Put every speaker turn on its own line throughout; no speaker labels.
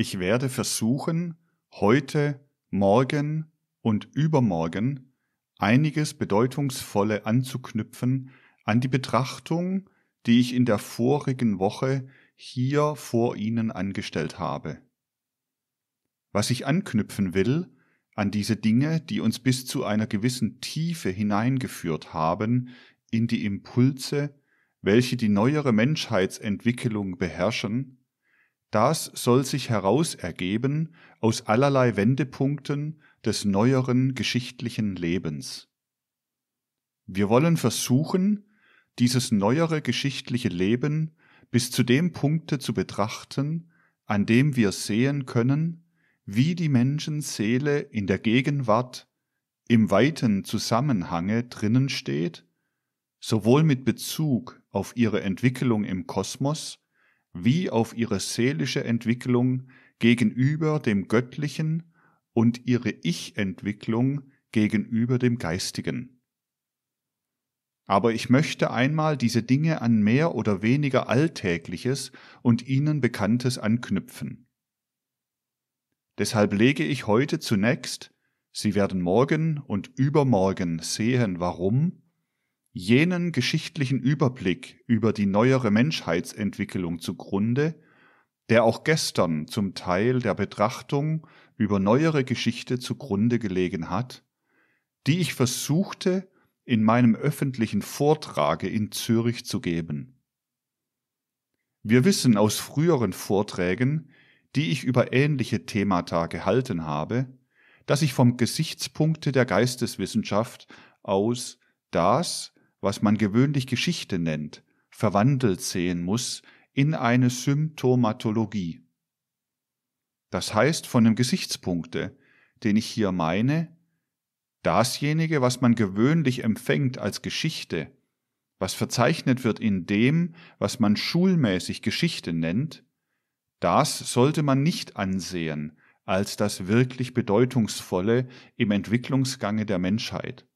Ich werde versuchen, heute, morgen und übermorgen einiges Bedeutungsvolle anzuknüpfen an die Betrachtung, die ich in der vorigen Woche hier vor Ihnen angestellt habe. Was ich anknüpfen will, an diese Dinge, die uns bis zu einer gewissen Tiefe hineingeführt haben, in die Impulse, welche die neuere Menschheitsentwicklung beherrschen, das soll sich heraus ergeben aus allerlei Wendepunkten des neueren geschichtlichen Lebens. Wir wollen versuchen, dieses neuere geschichtliche Leben bis zu dem Punkte zu betrachten, an dem wir sehen können, wie die Menschenseele in der Gegenwart im weiten Zusammenhange drinnen steht, sowohl mit Bezug auf ihre Entwicklung im Kosmos wie auf ihre seelische Entwicklung gegenüber dem Göttlichen und ihre Ich-Entwicklung gegenüber dem Geistigen. Aber ich möchte einmal diese Dinge an mehr oder weniger Alltägliches und ihnen Bekanntes anknüpfen. Deshalb lege ich heute zunächst, Sie werden morgen und übermorgen sehen, warum, jenen geschichtlichen Überblick über die neuere Menschheitsentwicklung zugrunde, der auch gestern zum Teil der Betrachtung über neuere Geschichte zugrunde gelegen hat, die ich versuchte in meinem öffentlichen Vortrage in Zürich zu geben. Wir wissen aus früheren Vorträgen, die ich über ähnliche Themata gehalten habe, dass ich vom Gesichtspunkte der Geisteswissenschaft aus das was man gewöhnlich Geschichte nennt, verwandelt sehen muss in eine Symptomatologie. Das heißt von dem Gesichtspunkte, den ich hier meine, dasjenige, was man gewöhnlich empfängt als Geschichte, was verzeichnet wird in dem, was man schulmäßig Geschichte nennt, das sollte man nicht ansehen als das wirklich Bedeutungsvolle im Entwicklungsgange der Menschheit,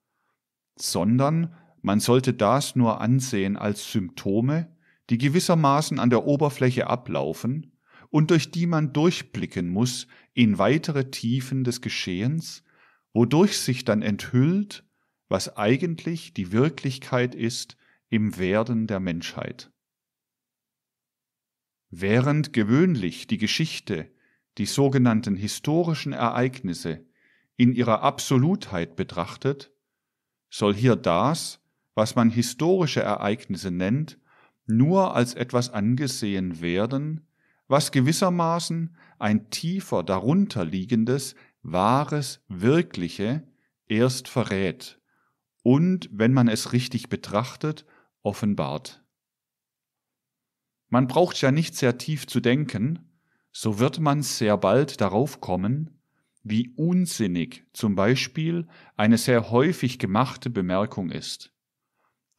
sondern man sollte das nur ansehen als Symptome, die gewissermaßen an der Oberfläche ablaufen und durch die man durchblicken muss in weitere Tiefen des Geschehens, wodurch sich dann enthüllt, was eigentlich die Wirklichkeit ist im Werden der Menschheit. Während gewöhnlich die Geschichte, die sogenannten historischen Ereignisse in ihrer Absolutheit betrachtet, soll hier das, was man historische Ereignisse nennt, nur als etwas angesehen werden, was gewissermaßen ein tiefer darunterliegendes, wahres, wirkliche erst verrät und, wenn man es richtig betrachtet, offenbart. Man braucht ja nicht sehr tief zu denken, so wird man sehr bald darauf kommen, wie unsinnig zum Beispiel eine sehr häufig gemachte Bemerkung ist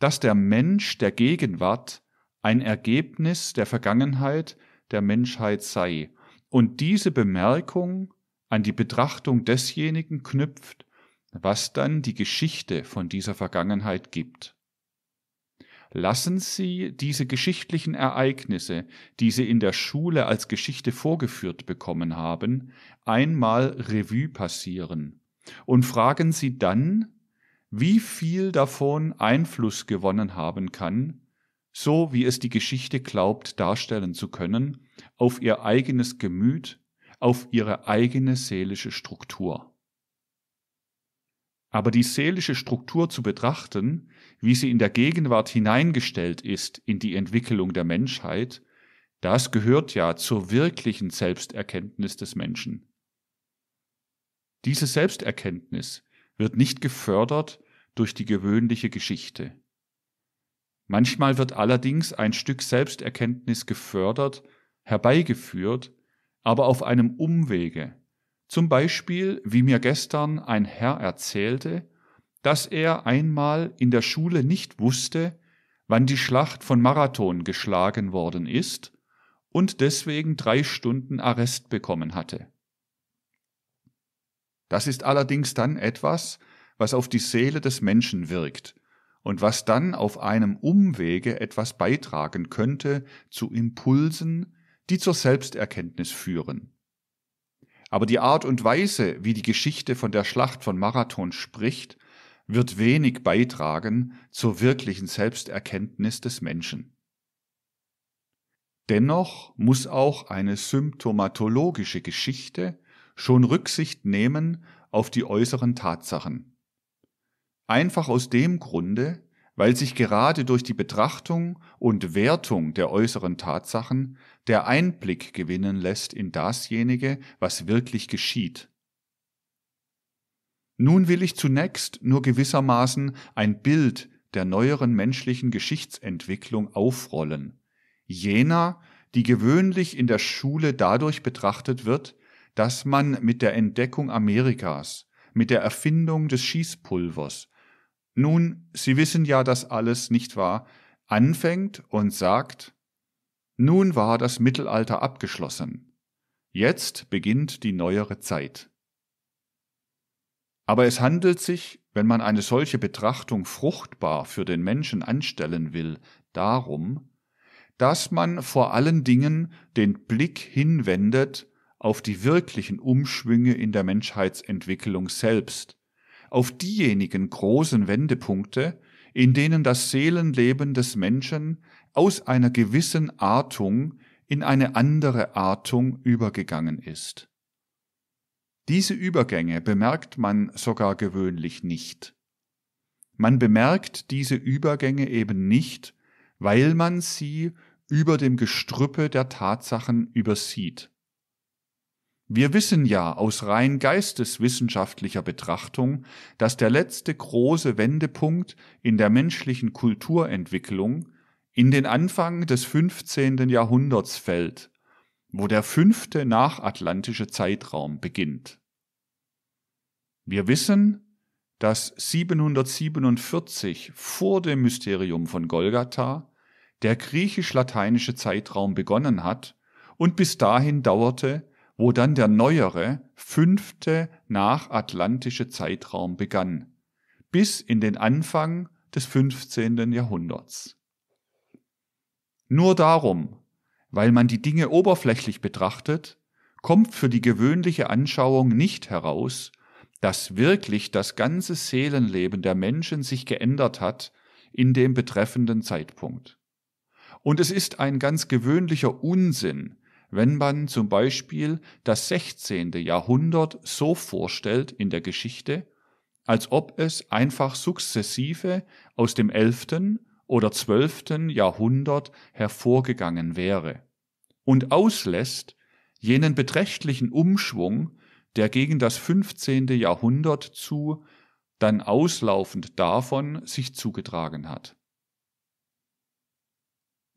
dass der Mensch der Gegenwart ein Ergebnis der Vergangenheit der Menschheit sei und diese Bemerkung an die Betrachtung desjenigen knüpft, was dann die Geschichte von dieser Vergangenheit gibt. Lassen Sie diese geschichtlichen Ereignisse, die Sie in der Schule als Geschichte vorgeführt bekommen haben, einmal Revue passieren und fragen Sie dann, wie viel davon Einfluss gewonnen haben kann, so wie es die Geschichte glaubt darstellen zu können, auf ihr eigenes Gemüt, auf ihre eigene seelische Struktur. Aber die seelische Struktur zu betrachten, wie sie in der Gegenwart hineingestellt ist in die Entwicklung der Menschheit, das gehört ja zur wirklichen Selbsterkenntnis des Menschen. Diese Selbsterkenntnis wird nicht gefördert durch die gewöhnliche Geschichte. Manchmal wird allerdings ein Stück Selbsterkenntnis gefördert, herbeigeführt, aber auf einem Umwege. Zum Beispiel, wie mir gestern ein Herr erzählte, dass er einmal in der Schule nicht wusste, wann die Schlacht von Marathon geschlagen worden ist und deswegen drei Stunden Arrest bekommen hatte. Das ist allerdings dann etwas, was auf die Seele des Menschen wirkt und was dann auf einem Umwege etwas beitragen könnte zu Impulsen, die zur Selbsterkenntnis führen. Aber die Art und Weise, wie die Geschichte von der Schlacht von Marathon spricht, wird wenig beitragen zur wirklichen Selbsterkenntnis des Menschen. Dennoch muss auch eine symptomatologische Geschichte schon Rücksicht nehmen auf die äußeren Tatsachen. Einfach aus dem Grunde, weil sich gerade durch die Betrachtung und Wertung der äußeren Tatsachen der Einblick gewinnen lässt in dasjenige, was wirklich geschieht. Nun will ich zunächst nur gewissermaßen ein Bild der neueren menschlichen Geschichtsentwicklung aufrollen, jener, die gewöhnlich in der Schule dadurch betrachtet wird, dass man mit der Entdeckung Amerikas, mit der Erfindung des Schießpulvers, nun, Sie wissen ja, dass alles nicht wahr, anfängt und sagt, nun war das Mittelalter abgeschlossen. Jetzt beginnt die neuere Zeit. Aber es handelt sich, wenn man eine solche Betrachtung fruchtbar für den Menschen anstellen will, darum, dass man vor allen Dingen den Blick hinwendet auf die wirklichen Umschwünge in der Menschheitsentwicklung selbst auf diejenigen großen Wendepunkte, in denen das Seelenleben des Menschen aus einer gewissen Artung in eine andere Artung übergegangen ist. Diese Übergänge bemerkt man sogar gewöhnlich nicht. Man bemerkt diese Übergänge eben nicht, weil man sie über dem Gestrüppe der Tatsachen übersieht. Wir wissen ja aus rein geisteswissenschaftlicher Betrachtung, dass der letzte große Wendepunkt in der menschlichen Kulturentwicklung in den Anfang des 15. Jahrhunderts fällt, wo der fünfte nachatlantische Zeitraum beginnt. Wir wissen, dass 747 vor dem Mysterium von Golgatha der griechisch-lateinische Zeitraum begonnen hat und bis dahin dauerte wo dann der neuere, fünfte nachatlantische Zeitraum begann, bis in den Anfang des 15. Jahrhunderts. Nur darum, weil man die Dinge oberflächlich betrachtet, kommt für die gewöhnliche Anschauung nicht heraus, dass wirklich das ganze Seelenleben der Menschen sich geändert hat in dem betreffenden Zeitpunkt. Und es ist ein ganz gewöhnlicher Unsinn, wenn man zum Beispiel das 16. Jahrhundert so vorstellt in der Geschichte, als ob es einfach sukzessive aus dem 11. oder 12. Jahrhundert hervorgegangen wäre und auslässt jenen beträchtlichen Umschwung, der gegen das 15. Jahrhundert zu, dann auslaufend davon sich zugetragen hat.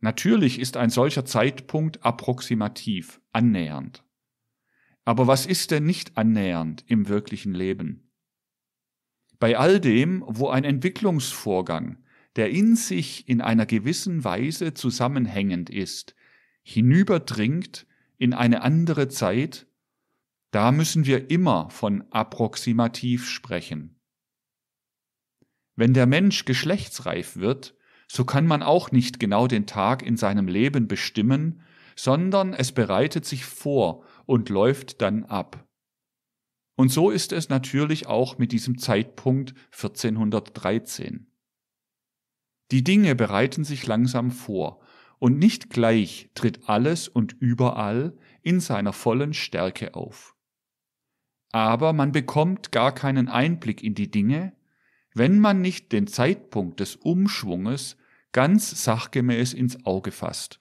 Natürlich ist ein solcher Zeitpunkt approximativ, annähernd. Aber was ist denn nicht annähernd im wirklichen Leben? Bei all dem, wo ein Entwicklungsvorgang, der in sich in einer gewissen Weise zusammenhängend ist, hinüberdringt in eine andere Zeit, da müssen wir immer von approximativ sprechen. Wenn der Mensch geschlechtsreif wird, so kann man auch nicht genau den Tag in seinem Leben bestimmen, sondern es bereitet sich vor und läuft dann ab. Und so ist es natürlich auch mit diesem Zeitpunkt 1413. Die Dinge bereiten sich langsam vor, und nicht gleich tritt alles und überall in seiner vollen Stärke auf. Aber man bekommt gar keinen Einblick in die Dinge, wenn man nicht den Zeitpunkt des Umschwunges ganz sachgemäß ins Auge fasst.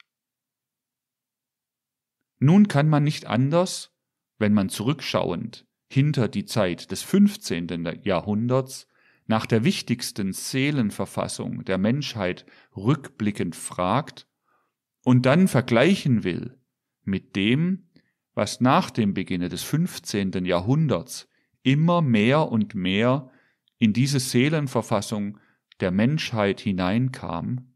Nun kann man nicht anders, wenn man zurückschauend hinter die Zeit des 15. Jahrhunderts nach der wichtigsten Seelenverfassung der Menschheit rückblickend fragt und dann vergleichen will mit dem, was nach dem Beginne des 15. Jahrhunderts immer mehr und mehr in diese Seelenverfassung der Menschheit hineinkam.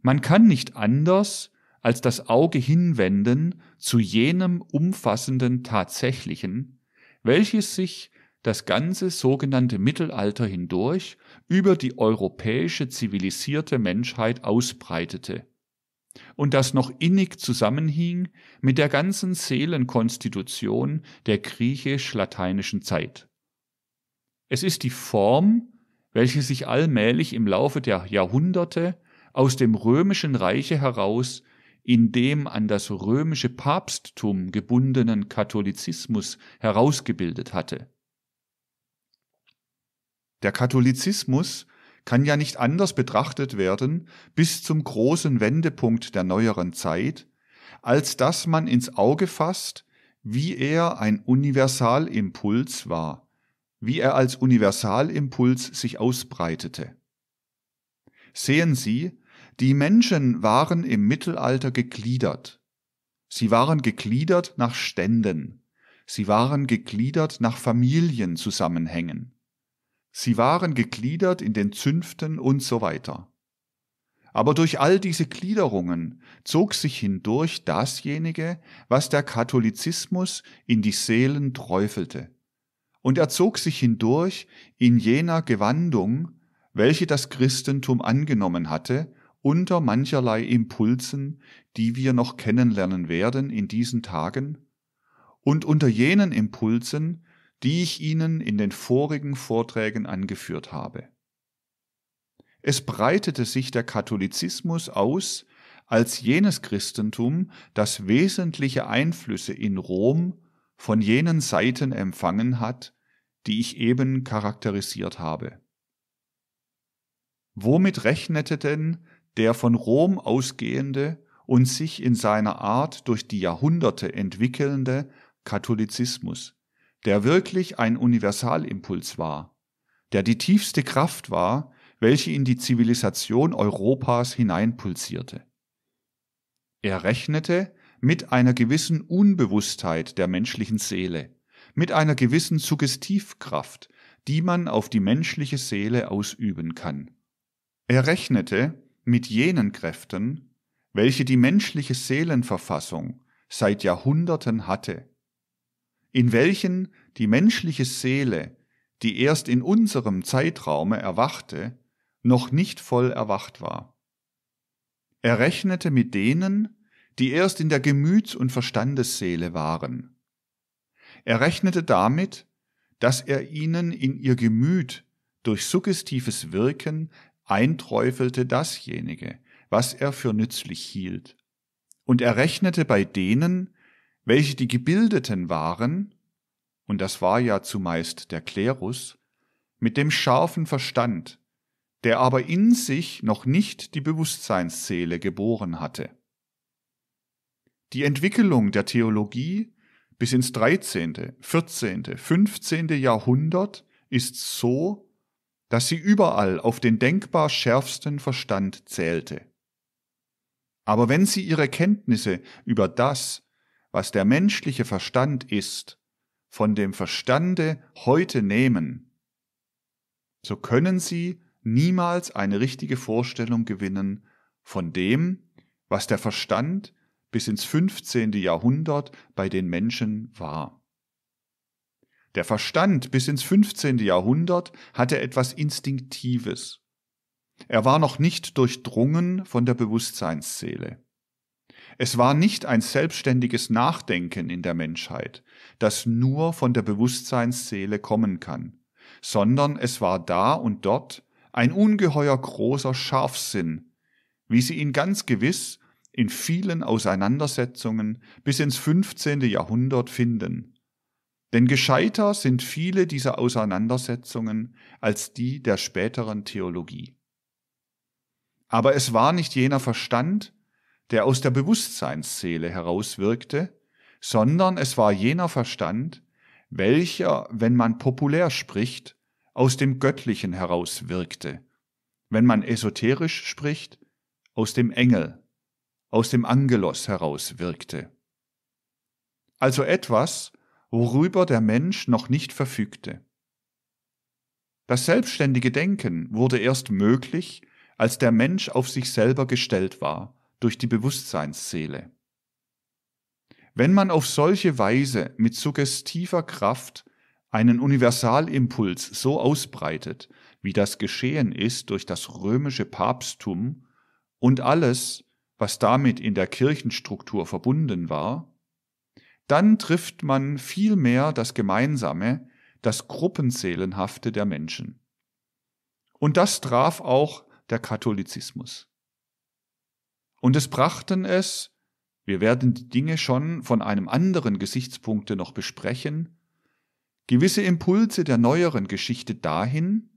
Man kann nicht anders, als das Auge hinwenden zu jenem umfassenden Tatsächlichen, welches sich das ganze sogenannte Mittelalter hindurch über die europäische zivilisierte Menschheit ausbreitete und das noch innig zusammenhing mit der ganzen Seelenkonstitution der griechisch-lateinischen Zeit. Es ist die Form, welche sich allmählich im Laufe der Jahrhunderte aus dem römischen Reiche heraus in dem an das römische Papsttum gebundenen Katholizismus herausgebildet hatte. Der Katholizismus kann ja nicht anders betrachtet werden bis zum großen Wendepunkt der neueren Zeit, als dass man ins Auge fasst, wie er ein Universalimpuls war wie er als Universalimpuls sich ausbreitete. Sehen Sie, die Menschen waren im Mittelalter gegliedert. Sie waren gegliedert nach Ständen. Sie waren gegliedert nach Familienzusammenhängen. Sie waren gegliedert in den Zünften und so weiter. Aber durch all diese Gliederungen zog sich hindurch dasjenige, was der Katholizismus in die Seelen träufelte und er zog sich hindurch in jener Gewandung, welche das Christentum angenommen hatte, unter mancherlei Impulsen, die wir noch kennenlernen werden in diesen Tagen, und unter jenen Impulsen, die ich Ihnen in den vorigen Vorträgen angeführt habe. Es breitete sich der Katholizismus aus als jenes Christentum, das wesentliche Einflüsse in Rom von jenen Seiten empfangen hat, die ich eben charakterisiert habe. Womit rechnete denn der von Rom ausgehende und sich in seiner Art durch die Jahrhunderte entwickelnde Katholizismus, der wirklich ein Universalimpuls war, der die tiefste Kraft war, welche in die Zivilisation Europas hineinpulsierte. Er rechnete mit einer gewissen Unbewusstheit der menschlichen Seele, mit einer gewissen Suggestivkraft, die man auf die menschliche Seele ausüben kann. Er rechnete mit jenen Kräften, welche die menschliche Seelenverfassung seit Jahrhunderten hatte, in welchen die menschliche Seele, die erst in unserem Zeitraume erwachte, noch nicht voll erwacht war. Er rechnete mit denen, die erst in der Gemüts- und Verstandesseele waren, er rechnete damit, dass er ihnen in ihr Gemüt durch suggestives Wirken einträufelte dasjenige, was er für nützlich hielt. Und er rechnete bei denen, welche die Gebildeten waren, und das war ja zumeist der Klerus, mit dem scharfen Verstand, der aber in sich noch nicht die Bewusstseinsseele geboren hatte. Die Entwicklung der Theologie bis ins 13., 14., 15. Jahrhundert ist so, dass sie überall auf den denkbar schärfsten Verstand zählte. Aber wenn sie ihre Kenntnisse über das, was der menschliche Verstand ist, von dem Verstande heute nehmen, so können sie niemals eine richtige Vorstellung gewinnen von dem, was der Verstand bis ins 15. Jahrhundert bei den Menschen war. Der Verstand bis ins 15. Jahrhundert hatte etwas Instinktives. Er war noch nicht durchdrungen von der Bewusstseinsseele. Es war nicht ein selbstständiges Nachdenken in der Menschheit, das nur von der Bewusstseinsseele kommen kann, sondern es war da und dort ein ungeheuer großer Scharfsinn, wie sie ihn ganz gewiss in vielen Auseinandersetzungen bis ins 15. Jahrhundert finden. Denn gescheiter sind viele dieser Auseinandersetzungen als die der späteren Theologie. Aber es war nicht jener Verstand, der aus der Bewusstseinsseele herauswirkte, sondern es war jener Verstand, welcher, wenn man populär spricht, aus dem Göttlichen herauswirkte, wenn man esoterisch spricht, aus dem Engel aus dem Angelos heraus wirkte. Also etwas, worüber der Mensch noch nicht verfügte. Das selbstständige Denken wurde erst möglich, als der Mensch auf sich selber gestellt war, durch die Bewusstseinsseele. Wenn man auf solche Weise mit suggestiver Kraft einen Universalimpuls so ausbreitet, wie das geschehen ist durch das römische Papsttum und alles, was damit in der Kirchenstruktur verbunden war, dann trifft man vielmehr das Gemeinsame, das Gruppenseelenhafte der Menschen. Und das traf auch der Katholizismus. Und es brachten es, wir werden die Dinge schon von einem anderen Gesichtspunkte noch besprechen, gewisse Impulse der neueren Geschichte dahin,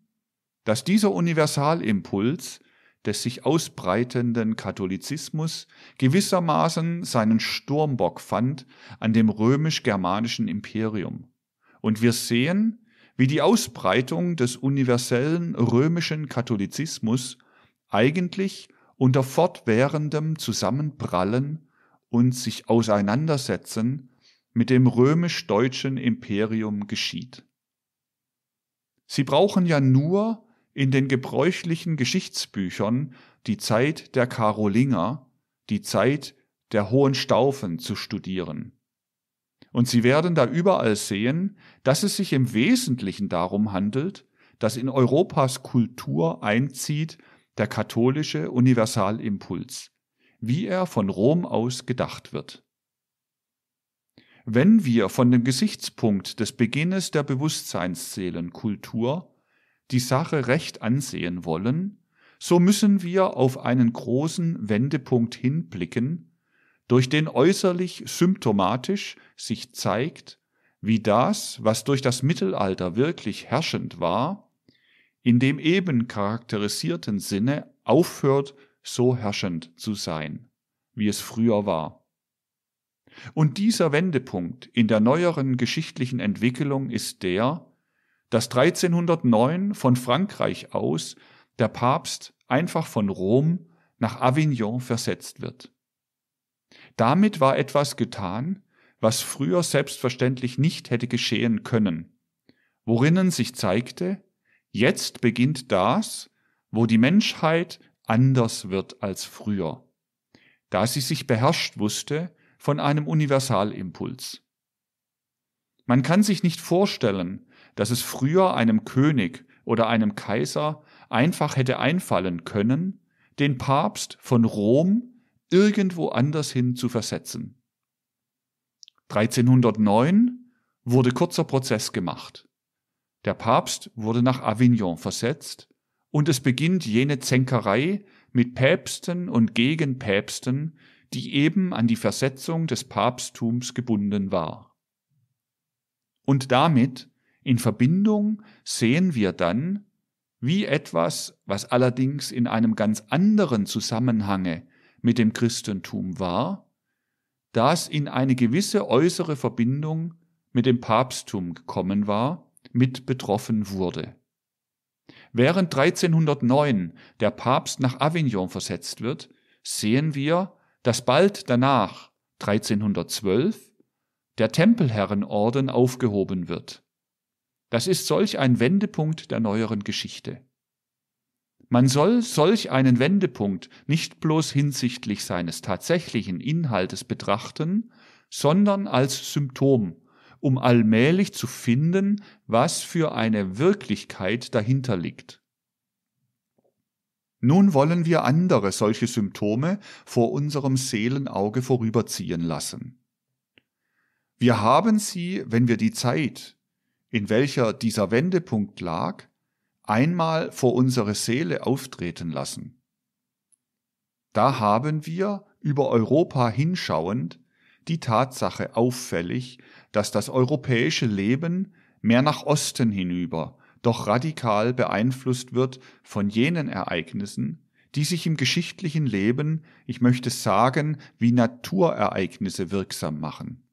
dass dieser Universalimpuls des sich ausbreitenden Katholizismus gewissermaßen seinen Sturmbock fand an dem römisch-germanischen Imperium. Und wir sehen, wie die Ausbreitung des universellen römischen Katholizismus eigentlich unter fortwährendem Zusammenprallen und sich auseinandersetzen mit dem römisch-deutschen Imperium geschieht. Sie brauchen ja nur in den gebräuchlichen Geschichtsbüchern die Zeit der Karolinger, die Zeit der Hohenstaufen zu studieren. Und Sie werden da überall sehen, dass es sich im Wesentlichen darum handelt, dass in Europas Kultur einzieht der katholische Universalimpuls, wie er von Rom aus gedacht wird. Wenn wir von dem Gesichtspunkt des Beginnes der Bewusstseinsseelenkultur die Sache recht ansehen wollen, so müssen wir auf einen großen Wendepunkt hinblicken, durch den äußerlich symptomatisch sich zeigt, wie das, was durch das Mittelalter wirklich herrschend war, in dem eben charakterisierten Sinne aufhört, so herrschend zu sein, wie es früher war. Und dieser Wendepunkt in der neueren geschichtlichen Entwicklung ist der, dass 1309 von Frankreich aus der Papst einfach von Rom nach Avignon versetzt wird. Damit war etwas getan, was früher selbstverständlich nicht hätte geschehen können, worinnen sich zeigte, jetzt beginnt das, wo die Menschheit anders wird als früher, da sie sich beherrscht wusste von einem Universalimpuls. Man kann sich nicht vorstellen, dass es früher einem König oder einem Kaiser einfach hätte einfallen können, den Papst von Rom irgendwo anders hin zu versetzen. 1309 wurde kurzer Prozess gemacht. Der Papst wurde nach Avignon versetzt und es beginnt jene Zänkerei mit Päpsten und Gegenpäpsten, die eben an die Versetzung des Papsttums gebunden war. Und damit in Verbindung sehen wir dann, wie etwas, was allerdings in einem ganz anderen Zusammenhange mit dem Christentum war, das in eine gewisse äußere Verbindung mit dem Papsttum gekommen war, mit betroffen wurde. Während 1309 der Papst nach Avignon versetzt wird, sehen wir, dass bald danach, 1312, der Tempelherrenorden aufgehoben wird. Das ist solch ein Wendepunkt der neueren Geschichte. Man soll solch einen Wendepunkt nicht bloß hinsichtlich seines tatsächlichen Inhaltes betrachten, sondern als Symptom, um allmählich zu finden, was für eine Wirklichkeit dahinter liegt. Nun wollen wir andere solche Symptome vor unserem Seelenauge vorüberziehen lassen. Wir haben sie, wenn wir die Zeit, in welcher dieser Wendepunkt lag, einmal vor unsere Seele auftreten lassen. Da haben wir, über Europa hinschauend, die Tatsache auffällig, dass das europäische Leben mehr nach Osten hinüber doch radikal beeinflusst wird von jenen Ereignissen, die sich im geschichtlichen Leben, ich möchte sagen, wie Naturereignisse wirksam machen.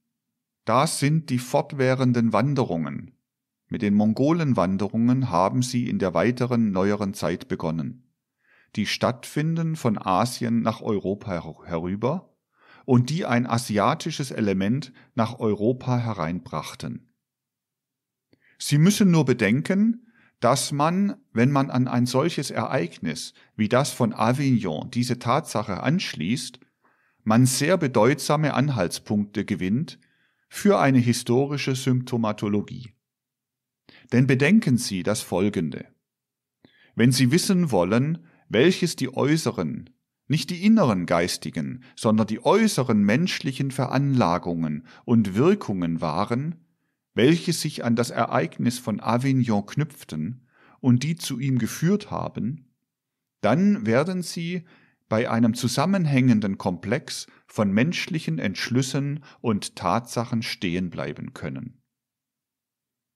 Das sind die fortwährenden Wanderungen, mit den Mongolenwanderungen haben sie in der weiteren neueren Zeit begonnen. Die stattfinden von Asien nach Europa herüber und die ein asiatisches Element nach Europa hereinbrachten. Sie müssen nur bedenken, dass man, wenn man an ein solches Ereignis wie das von Avignon diese Tatsache anschließt, man sehr bedeutsame Anhaltspunkte gewinnt für eine historische Symptomatologie. Denn bedenken Sie das Folgende. Wenn Sie wissen wollen, welches die äußeren, nicht die inneren geistigen, sondern die äußeren menschlichen Veranlagungen und Wirkungen waren, welche sich an das Ereignis von Avignon knüpften und die zu ihm geführt haben, dann werden sie bei einem zusammenhängenden Komplex von menschlichen Entschlüssen und Tatsachen stehen bleiben können.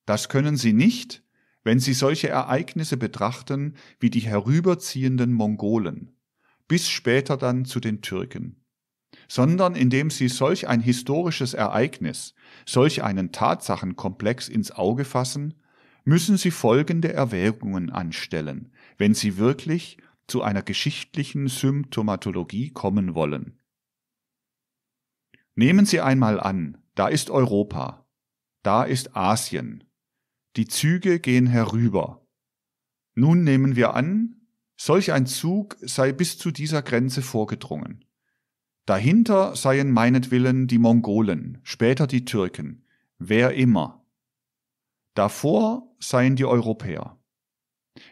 Das können sie nicht, wenn sie solche Ereignisse betrachten wie die herüberziehenden Mongolen, bis später dann zu den Türken, sondern indem sie solch ein historisches Ereignis, solch einen Tatsachenkomplex ins Auge fassen, müssen sie folgende Erwägungen anstellen, wenn sie wirklich zu einer geschichtlichen Symptomatologie kommen wollen. Nehmen Sie einmal an, da ist Europa, da ist Asien, die Züge gehen herüber. Nun nehmen wir an, solch ein Zug sei bis zu dieser Grenze vorgedrungen. Dahinter seien meinetwillen die Mongolen, später die Türken, wer immer. Davor seien die Europäer.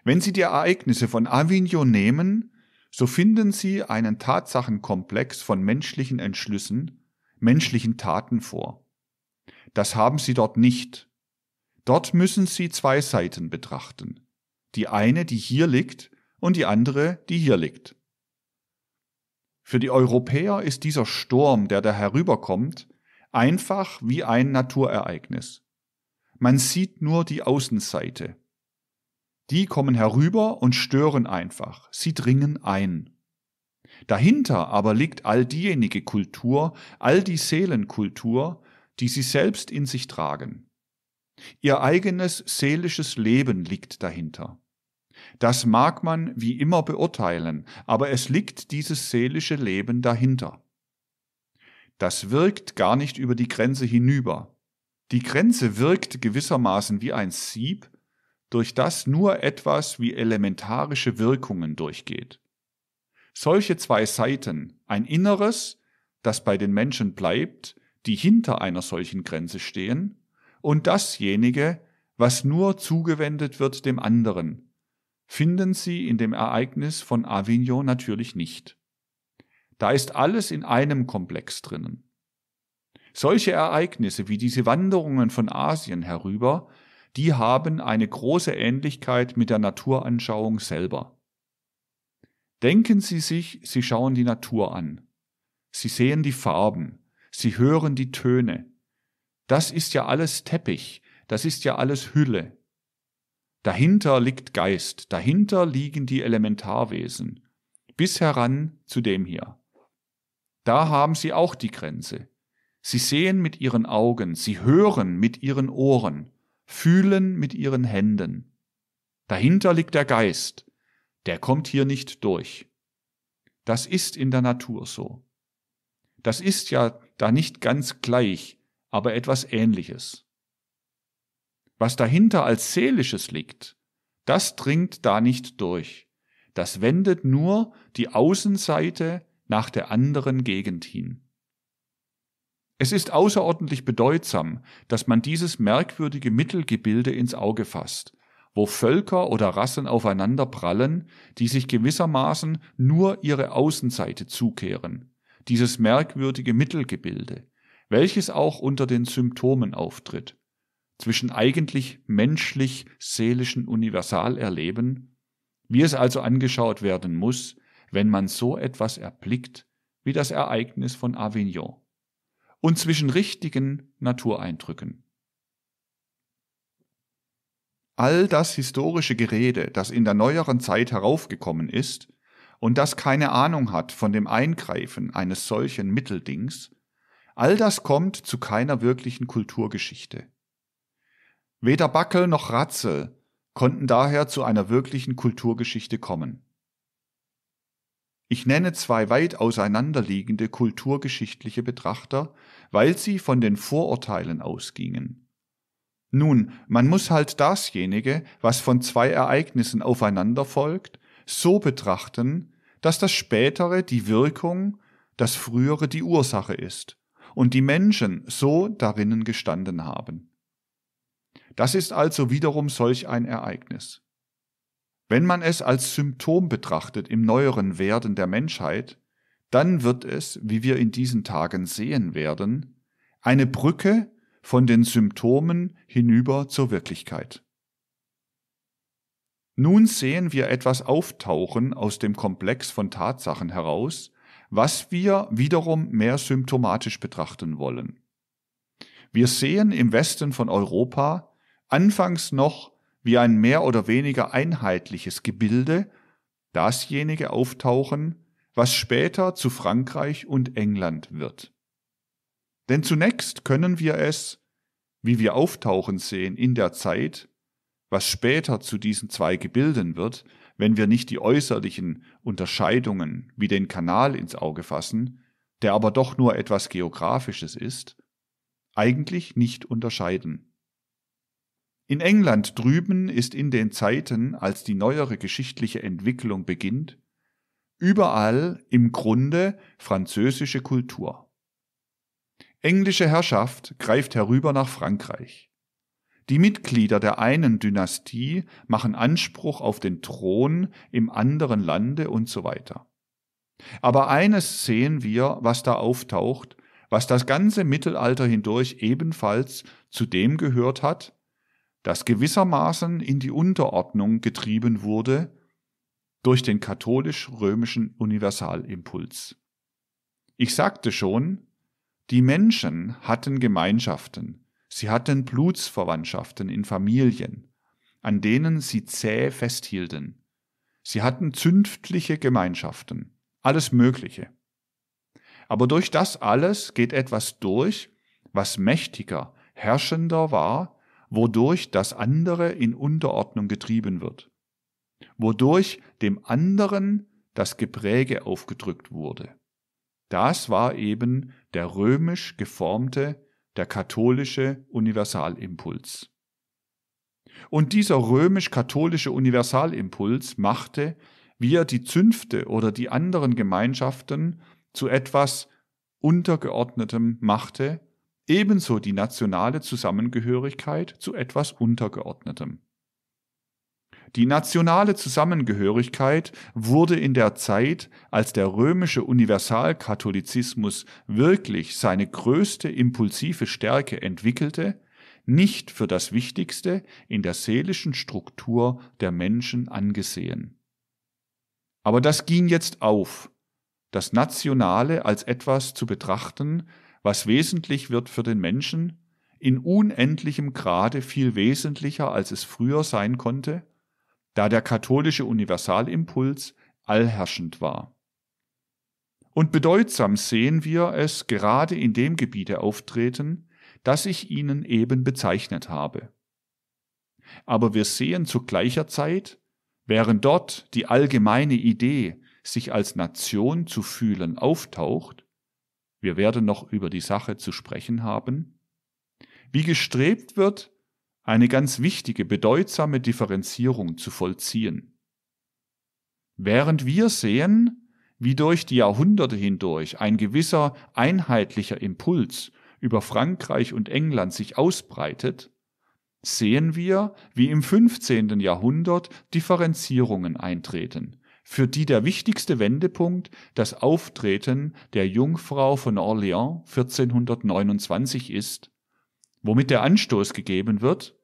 Wenn Sie die Ereignisse von Avignon nehmen, so finden Sie einen Tatsachenkomplex von menschlichen Entschlüssen, menschlichen Taten vor. Das haben Sie dort nicht. Dort müssen Sie zwei Seiten betrachten. Die eine, die hier liegt, und die andere, die hier liegt. Für die Europäer ist dieser Sturm, der da herüberkommt, einfach wie ein Naturereignis. Man sieht nur die Außenseite. Die kommen herüber und stören einfach, sie dringen ein. Dahinter aber liegt all diejenige Kultur, all die Seelenkultur, die sie selbst in sich tragen. Ihr eigenes seelisches Leben liegt dahinter. Das mag man wie immer beurteilen, aber es liegt dieses seelische Leben dahinter. Das wirkt gar nicht über die Grenze hinüber. Die Grenze wirkt gewissermaßen wie ein Sieb, durch das nur etwas wie elementarische Wirkungen durchgeht. Solche zwei Seiten, ein Inneres, das bei den Menschen bleibt, die hinter einer solchen Grenze stehen, und dasjenige, was nur zugewendet wird dem anderen, finden Sie in dem Ereignis von Avignon natürlich nicht. Da ist alles in einem Komplex drinnen. Solche Ereignisse wie diese Wanderungen von Asien herüber, die haben eine große Ähnlichkeit mit der Naturanschauung selber. Denken Sie sich, Sie schauen die Natur an. Sie sehen die Farben, Sie hören die Töne, das ist ja alles Teppich, das ist ja alles Hülle. Dahinter liegt Geist, dahinter liegen die Elementarwesen, bis heran zu dem hier. Da haben sie auch die Grenze. Sie sehen mit ihren Augen, sie hören mit ihren Ohren, fühlen mit ihren Händen. Dahinter liegt der Geist, der kommt hier nicht durch. Das ist in der Natur so. Das ist ja da nicht ganz gleich, aber etwas Ähnliches. Was dahinter als Seelisches liegt, das dringt da nicht durch. Das wendet nur die Außenseite nach der anderen Gegend hin. Es ist außerordentlich bedeutsam, dass man dieses merkwürdige Mittelgebilde ins Auge fasst, wo Völker oder Rassen aufeinander prallen, die sich gewissermaßen nur ihre Außenseite zukehren, dieses merkwürdige Mittelgebilde welches auch unter den Symptomen auftritt, zwischen eigentlich menschlich-seelischen Universalerleben, wie es also angeschaut werden muss, wenn man so etwas erblickt wie das Ereignis von Avignon, und zwischen richtigen Natureindrücken. All das historische Gerede, das in der neueren Zeit heraufgekommen ist und das keine Ahnung hat von dem Eingreifen eines solchen Mitteldings, All das kommt zu keiner wirklichen Kulturgeschichte. Weder Backel noch Ratzel konnten daher zu einer wirklichen Kulturgeschichte kommen. Ich nenne zwei weit auseinanderliegende kulturgeschichtliche Betrachter, weil sie von den Vorurteilen ausgingen. Nun, man muss halt dasjenige, was von zwei Ereignissen aufeinander folgt, so betrachten, dass das spätere die Wirkung, das frühere die Ursache ist und die Menschen so darinnen gestanden haben. Das ist also wiederum solch ein Ereignis. Wenn man es als Symptom betrachtet im neueren Werden der Menschheit, dann wird es, wie wir in diesen Tagen sehen werden, eine Brücke von den Symptomen hinüber zur Wirklichkeit. Nun sehen wir etwas auftauchen aus dem Komplex von Tatsachen heraus, was wir wiederum mehr symptomatisch betrachten wollen. Wir sehen im Westen von Europa anfangs noch wie ein mehr oder weniger einheitliches Gebilde dasjenige auftauchen, was später zu Frankreich und England wird. Denn zunächst können wir es, wie wir auftauchen sehen in der Zeit, was später zu diesen zwei Gebilden wird, wenn wir nicht die äußerlichen Unterscheidungen wie den Kanal ins Auge fassen, der aber doch nur etwas Geografisches ist, eigentlich nicht unterscheiden. In England drüben ist in den Zeiten, als die neuere geschichtliche Entwicklung beginnt, überall im Grunde französische Kultur. Englische Herrschaft greift herüber nach Frankreich. Die Mitglieder der einen Dynastie machen Anspruch auf den Thron im anderen Lande und so weiter. Aber eines sehen wir, was da auftaucht, was das ganze Mittelalter hindurch ebenfalls zu dem gehört hat, das gewissermaßen in die Unterordnung getrieben wurde durch den katholisch-römischen Universalimpuls. Ich sagte schon, die Menschen hatten Gemeinschaften, Sie hatten Blutsverwandtschaften in Familien, an denen sie zäh festhielten. Sie hatten zünftliche Gemeinschaften, alles Mögliche. Aber durch das alles geht etwas durch, was mächtiger, herrschender war, wodurch das andere in Unterordnung getrieben wird, wodurch dem anderen das Gepräge aufgedrückt wurde. Das war eben der römisch geformte der katholische Universalimpuls. Und dieser römisch-katholische Universalimpuls machte, wie er die Zünfte oder die anderen Gemeinschaften zu etwas Untergeordnetem machte, ebenso die nationale Zusammengehörigkeit zu etwas Untergeordnetem. Die nationale Zusammengehörigkeit wurde in der Zeit, als der römische Universalkatholizismus wirklich seine größte impulsive Stärke entwickelte, nicht für das Wichtigste in der seelischen Struktur der Menschen angesehen. Aber das ging jetzt auf, das Nationale als etwas zu betrachten, was wesentlich wird für den Menschen, in unendlichem Grade viel wesentlicher, als es früher sein konnte, da der katholische Universalimpuls allherrschend war. Und bedeutsam sehen wir es gerade in dem Gebiete auftreten, das ich Ihnen eben bezeichnet habe. Aber wir sehen zu gleicher Zeit, während dort die allgemeine Idee, sich als Nation zu fühlen, auftaucht, wir werden noch über die Sache zu sprechen haben, wie gestrebt wird, eine ganz wichtige, bedeutsame Differenzierung zu vollziehen. Während wir sehen, wie durch die Jahrhunderte hindurch ein gewisser einheitlicher Impuls über Frankreich und England sich ausbreitet, sehen wir, wie im 15. Jahrhundert Differenzierungen eintreten, für die der wichtigste Wendepunkt das Auftreten der Jungfrau von Orléans 1429 ist, womit der Anstoß gegeben wird,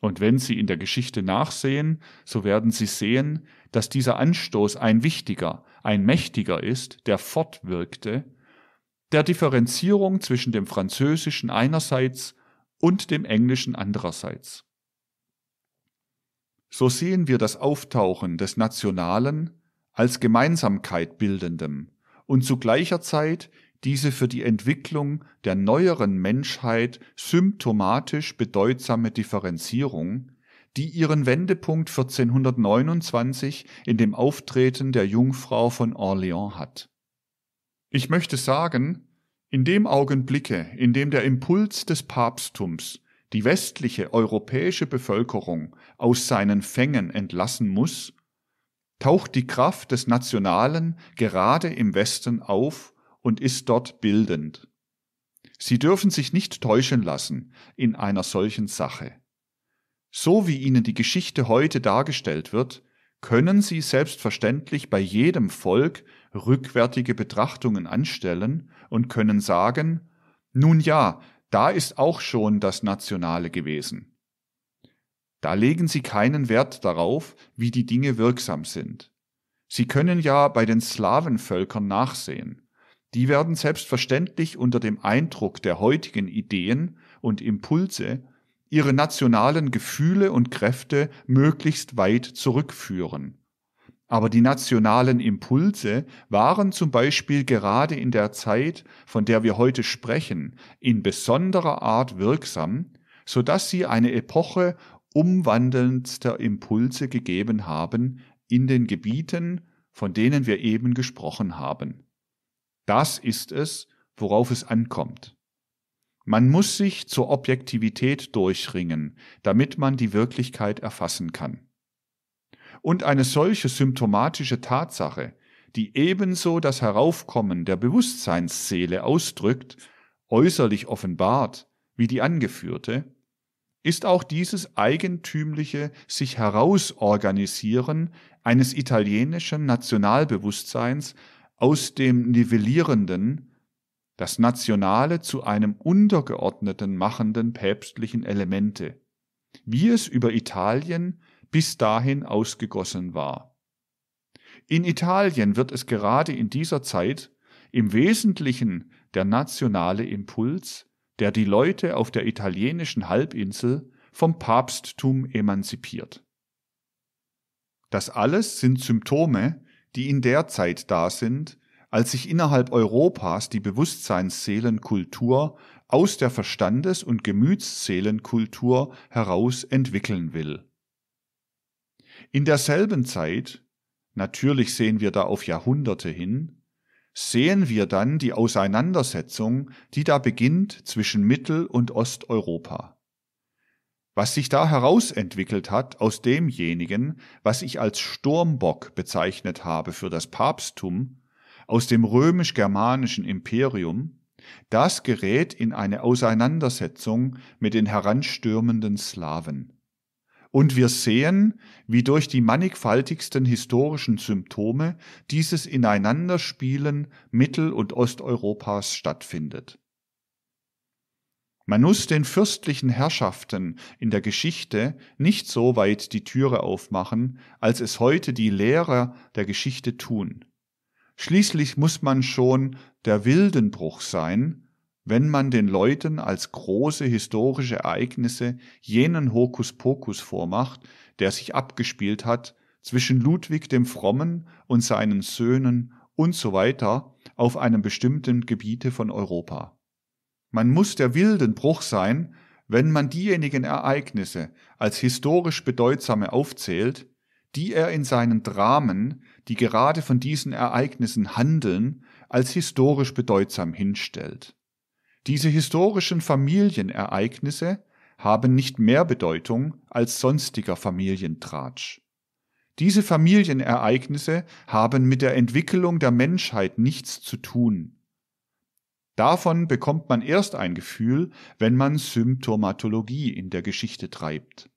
und wenn Sie in der Geschichte nachsehen, so werden Sie sehen, dass dieser Anstoß ein wichtiger, ein mächtiger ist, der fortwirkte, der Differenzierung zwischen dem Französischen einerseits und dem Englischen andererseits. So sehen wir das Auftauchen des Nationalen als Gemeinsamkeit bildendem und zu gleicher Zeit diese für die Entwicklung der neueren Menschheit symptomatisch bedeutsame Differenzierung, die ihren Wendepunkt 1429 in dem Auftreten der Jungfrau von Orléans hat. Ich möchte sagen, in dem Augenblicke, in dem der Impuls des Papsttums die westliche europäische Bevölkerung aus seinen Fängen entlassen muss, taucht die Kraft des Nationalen gerade im Westen auf und ist dort bildend. Sie dürfen sich nicht täuschen lassen in einer solchen Sache. So wie Ihnen die Geschichte heute dargestellt wird, können Sie selbstverständlich bei jedem Volk rückwärtige Betrachtungen anstellen und können sagen, nun ja, da ist auch schon das Nationale gewesen. Da legen Sie keinen Wert darauf, wie die Dinge wirksam sind. Sie können ja bei den Slawenvölkern nachsehen. Die werden selbstverständlich unter dem Eindruck der heutigen Ideen und Impulse ihre nationalen Gefühle und Kräfte möglichst weit zurückführen. Aber die nationalen Impulse waren zum Beispiel gerade in der Zeit, von der wir heute sprechen, in besonderer Art wirksam, so dass sie eine Epoche umwandelndster Impulse gegeben haben in den Gebieten, von denen wir eben gesprochen haben. Das ist es, worauf es ankommt. Man muss sich zur Objektivität durchringen, damit man die Wirklichkeit erfassen kann. Und eine solche symptomatische Tatsache, die ebenso das Heraufkommen der Bewusstseinsseele ausdrückt, äußerlich offenbart, wie die angeführte, ist auch dieses eigentümliche sich herausorganisieren eines italienischen Nationalbewusstseins aus dem Nivellierenden das Nationale zu einem untergeordneten machenden päpstlichen Elemente, wie es über Italien bis dahin ausgegossen war. In Italien wird es gerade in dieser Zeit im Wesentlichen der nationale Impuls, der die Leute auf der italienischen Halbinsel vom Papsttum emanzipiert. Das alles sind Symptome die in der Zeit da sind, als sich innerhalb Europas die Bewusstseinsseelenkultur aus der Verstandes- und Gemütsseelenkultur heraus entwickeln will. In derselben Zeit, natürlich sehen wir da auf Jahrhunderte hin, sehen wir dann die Auseinandersetzung, die da beginnt zwischen Mittel- und Osteuropa. Was sich da herausentwickelt hat aus demjenigen, was ich als Sturmbock bezeichnet habe für das Papsttum, aus dem römisch-germanischen Imperium, das gerät in eine Auseinandersetzung mit den heranstürmenden Slawen. Und wir sehen, wie durch die mannigfaltigsten historischen Symptome dieses Ineinanderspielen Mittel- und Osteuropas stattfindet. Man muss den fürstlichen Herrschaften in der Geschichte nicht so weit die Türe aufmachen, als es heute die Lehrer der Geschichte tun. Schließlich muss man schon der Wildenbruch sein, wenn man den Leuten als große historische Ereignisse jenen Hokuspokus vormacht, der sich abgespielt hat zwischen Ludwig dem Frommen und seinen Söhnen und so weiter auf einem bestimmten Gebiete von Europa. Man muss der Wildenbruch sein, wenn man diejenigen Ereignisse als historisch bedeutsame aufzählt, die er in seinen Dramen, die gerade von diesen Ereignissen handeln, als historisch bedeutsam hinstellt. Diese historischen Familienereignisse haben nicht mehr Bedeutung als sonstiger Familientratsch. Diese Familienereignisse haben mit der Entwicklung der Menschheit nichts zu tun. Davon bekommt man erst ein Gefühl, wenn man Symptomatologie in der Geschichte treibt.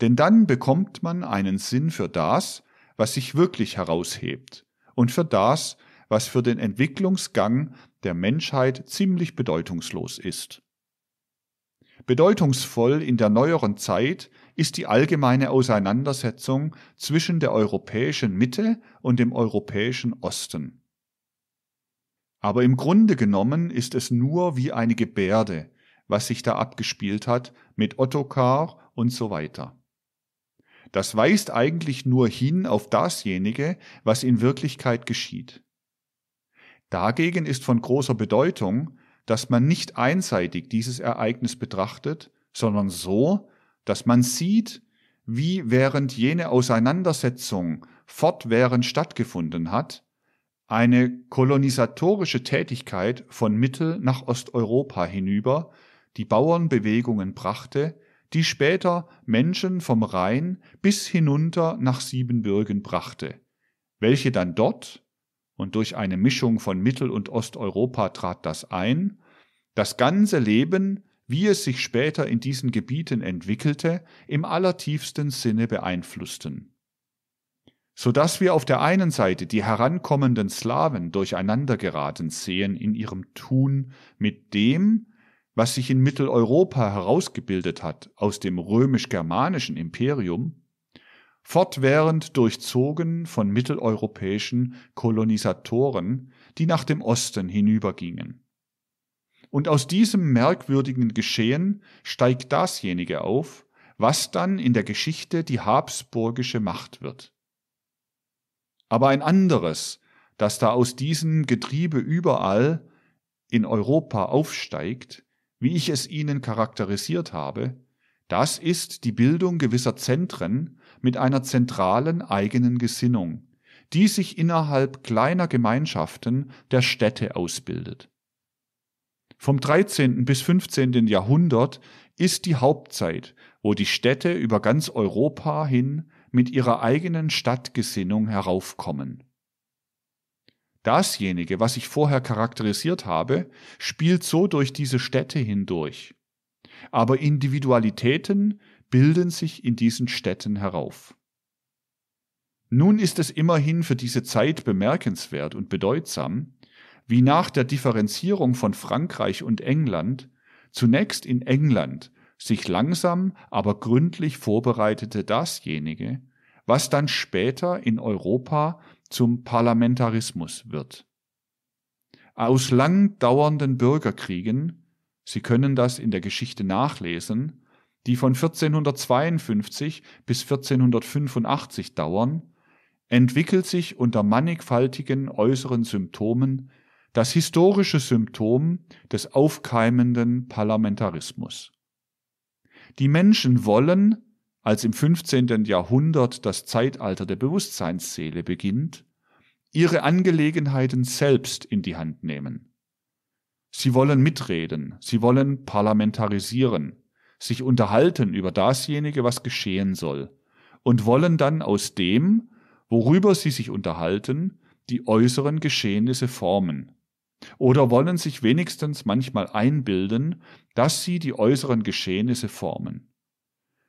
Denn dann bekommt man einen Sinn für das, was sich wirklich heraushebt und für das, was für den Entwicklungsgang der Menschheit ziemlich bedeutungslos ist. Bedeutungsvoll in der neueren Zeit ist die allgemeine Auseinandersetzung zwischen der europäischen Mitte und dem europäischen Osten. Aber im Grunde genommen ist es nur wie eine Gebärde, was sich da abgespielt hat mit Ottokar und so weiter. Das weist eigentlich nur hin auf dasjenige, was in Wirklichkeit geschieht. Dagegen ist von großer Bedeutung, dass man nicht einseitig dieses Ereignis betrachtet, sondern so, dass man sieht, wie während jene Auseinandersetzung fortwährend stattgefunden hat, eine kolonisatorische Tätigkeit von Mittel- nach Osteuropa hinüber, die Bauernbewegungen brachte, die später Menschen vom Rhein bis hinunter nach Siebenbürgen brachte, welche dann dort, und durch eine Mischung von Mittel- und Osteuropa trat das ein, das ganze Leben, wie es sich später in diesen Gebieten entwickelte, im allertiefsten Sinne beeinflussten so dass wir auf der einen Seite die herankommenden Slawen durcheinandergeraten sehen in ihrem Tun mit dem, was sich in Mitteleuropa herausgebildet hat aus dem römisch-germanischen Imperium, fortwährend durchzogen von mitteleuropäischen Kolonisatoren, die nach dem Osten hinübergingen. Und aus diesem merkwürdigen Geschehen steigt dasjenige auf, was dann in der Geschichte die habsburgische Macht wird aber ein anderes, das da aus diesem Getriebe überall in Europa aufsteigt, wie ich es Ihnen charakterisiert habe, das ist die Bildung gewisser Zentren mit einer zentralen eigenen Gesinnung, die sich innerhalb kleiner Gemeinschaften der Städte ausbildet. Vom 13. bis 15. Jahrhundert ist die Hauptzeit, wo die Städte über ganz Europa hin mit ihrer eigenen Stadtgesinnung heraufkommen. Dasjenige, was ich vorher charakterisiert habe, spielt so durch diese Städte hindurch. Aber Individualitäten bilden sich in diesen Städten herauf. Nun ist es immerhin für diese Zeit bemerkenswert und bedeutsam, wie nach der Differenzierung von Frankreich und England zunächst in England sich langsam, aber gründlich vorbereitete dasjenige, was dann später in Europa zum Parlamentarismus wird. Aus lang dauernden Bürgerkriegen, Sie können das in der Geschichte nachlesen, die von 1452 bis 1485 dauern, entwickelt sich unter mannigfaltigen äußeren Symptomen das historische Symptom des aufkeimenden Parlamentarismus. Die Menschen wollen als im 15. Jahrhundert das Zeitalter der Bewusstseinsseele beginnt, ihre Angelegenheiten selbst in die Hand nehmen. Sie wollen mitreden, sie wollen parlamentarisieren, sich unterhalten über dasjenige, was geschehen soll, und wollen dann aus dem, worüber sie sich unterhalten, die äußeren Geschehnisse formen. Oder wollen sich wenigstens manchmal einbilden, dass sie die äußeren Geschehnisse formen.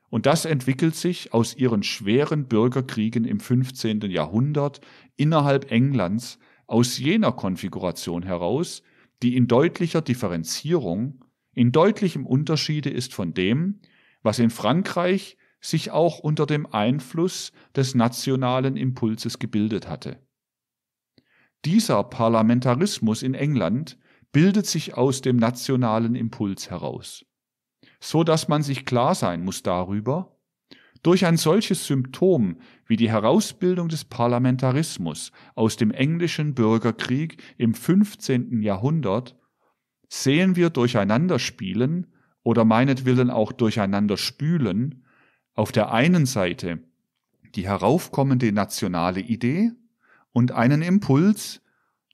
Und das entwickelt sich aus ihren schweren Bürgerkriegen im 15. Jahrhundert innerhalb Englands aus jener Konfiguration heraus, die in deutlicher Differenzierung, in deutlichem Unterschiede ist von dem, was in Frankreich sich auch unter dem Einfluss des nationalen Impulses gebildet hatte. Dieser Parlamentarismus in England bildet sich aus dem nationalen Impuls heraus so dass man sich klar sein muss darüber, durch ein solches Symptom wie die Herausbildung des Parlamentarismus aus dem englischen Bürgerkrieg im 15. Jahrhundert sehen wir durcheinander spielen oder meinetwillen auch durcheinander spülen auf der einen Seite die heraufkommende nationale Idee und einen Impuls,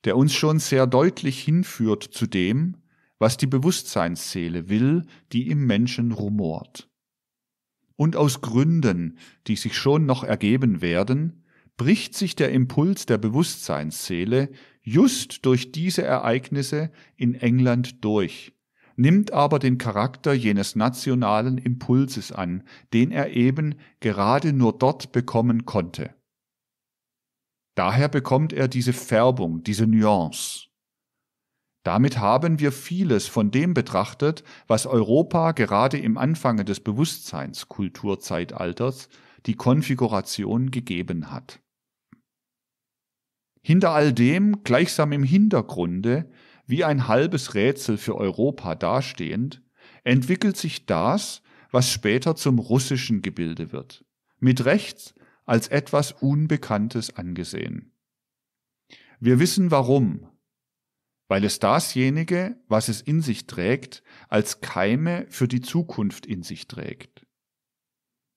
der uns schon sehr deutlich hinführt zu dem, was die Bewusstseinsseele will, die im Menschen rumort. Und aus Gründen, die sich schon noch ergeben werden, bricht sich der Impuls der Bewusstseinsseele just durch diese Ereignisse in England durch, nimmt aber den Charakter jenes nationalen Impulses an, den er eben gerade nur dort bekommen konnte. Daher bekommt er diese Färbung, diese Nuance. Damit haben wir vieles von dem betrachtet, was Europa gerade im Anfange des Bewusstseinskulturzeitalters die Konfiguration gegeben hat. Hinter all dem, gleichsam im Hintergrunde, wie ein halbes Rätsel für Europa dastehend, entwickelt sich das, was später zum russischen Gebilde wird, mit rechts als etwas Unbekanntes angesehen. Wir wissen warum, weil es dasjenige, was es in sich trägt, als Keime für die Zukunft in sich trägt.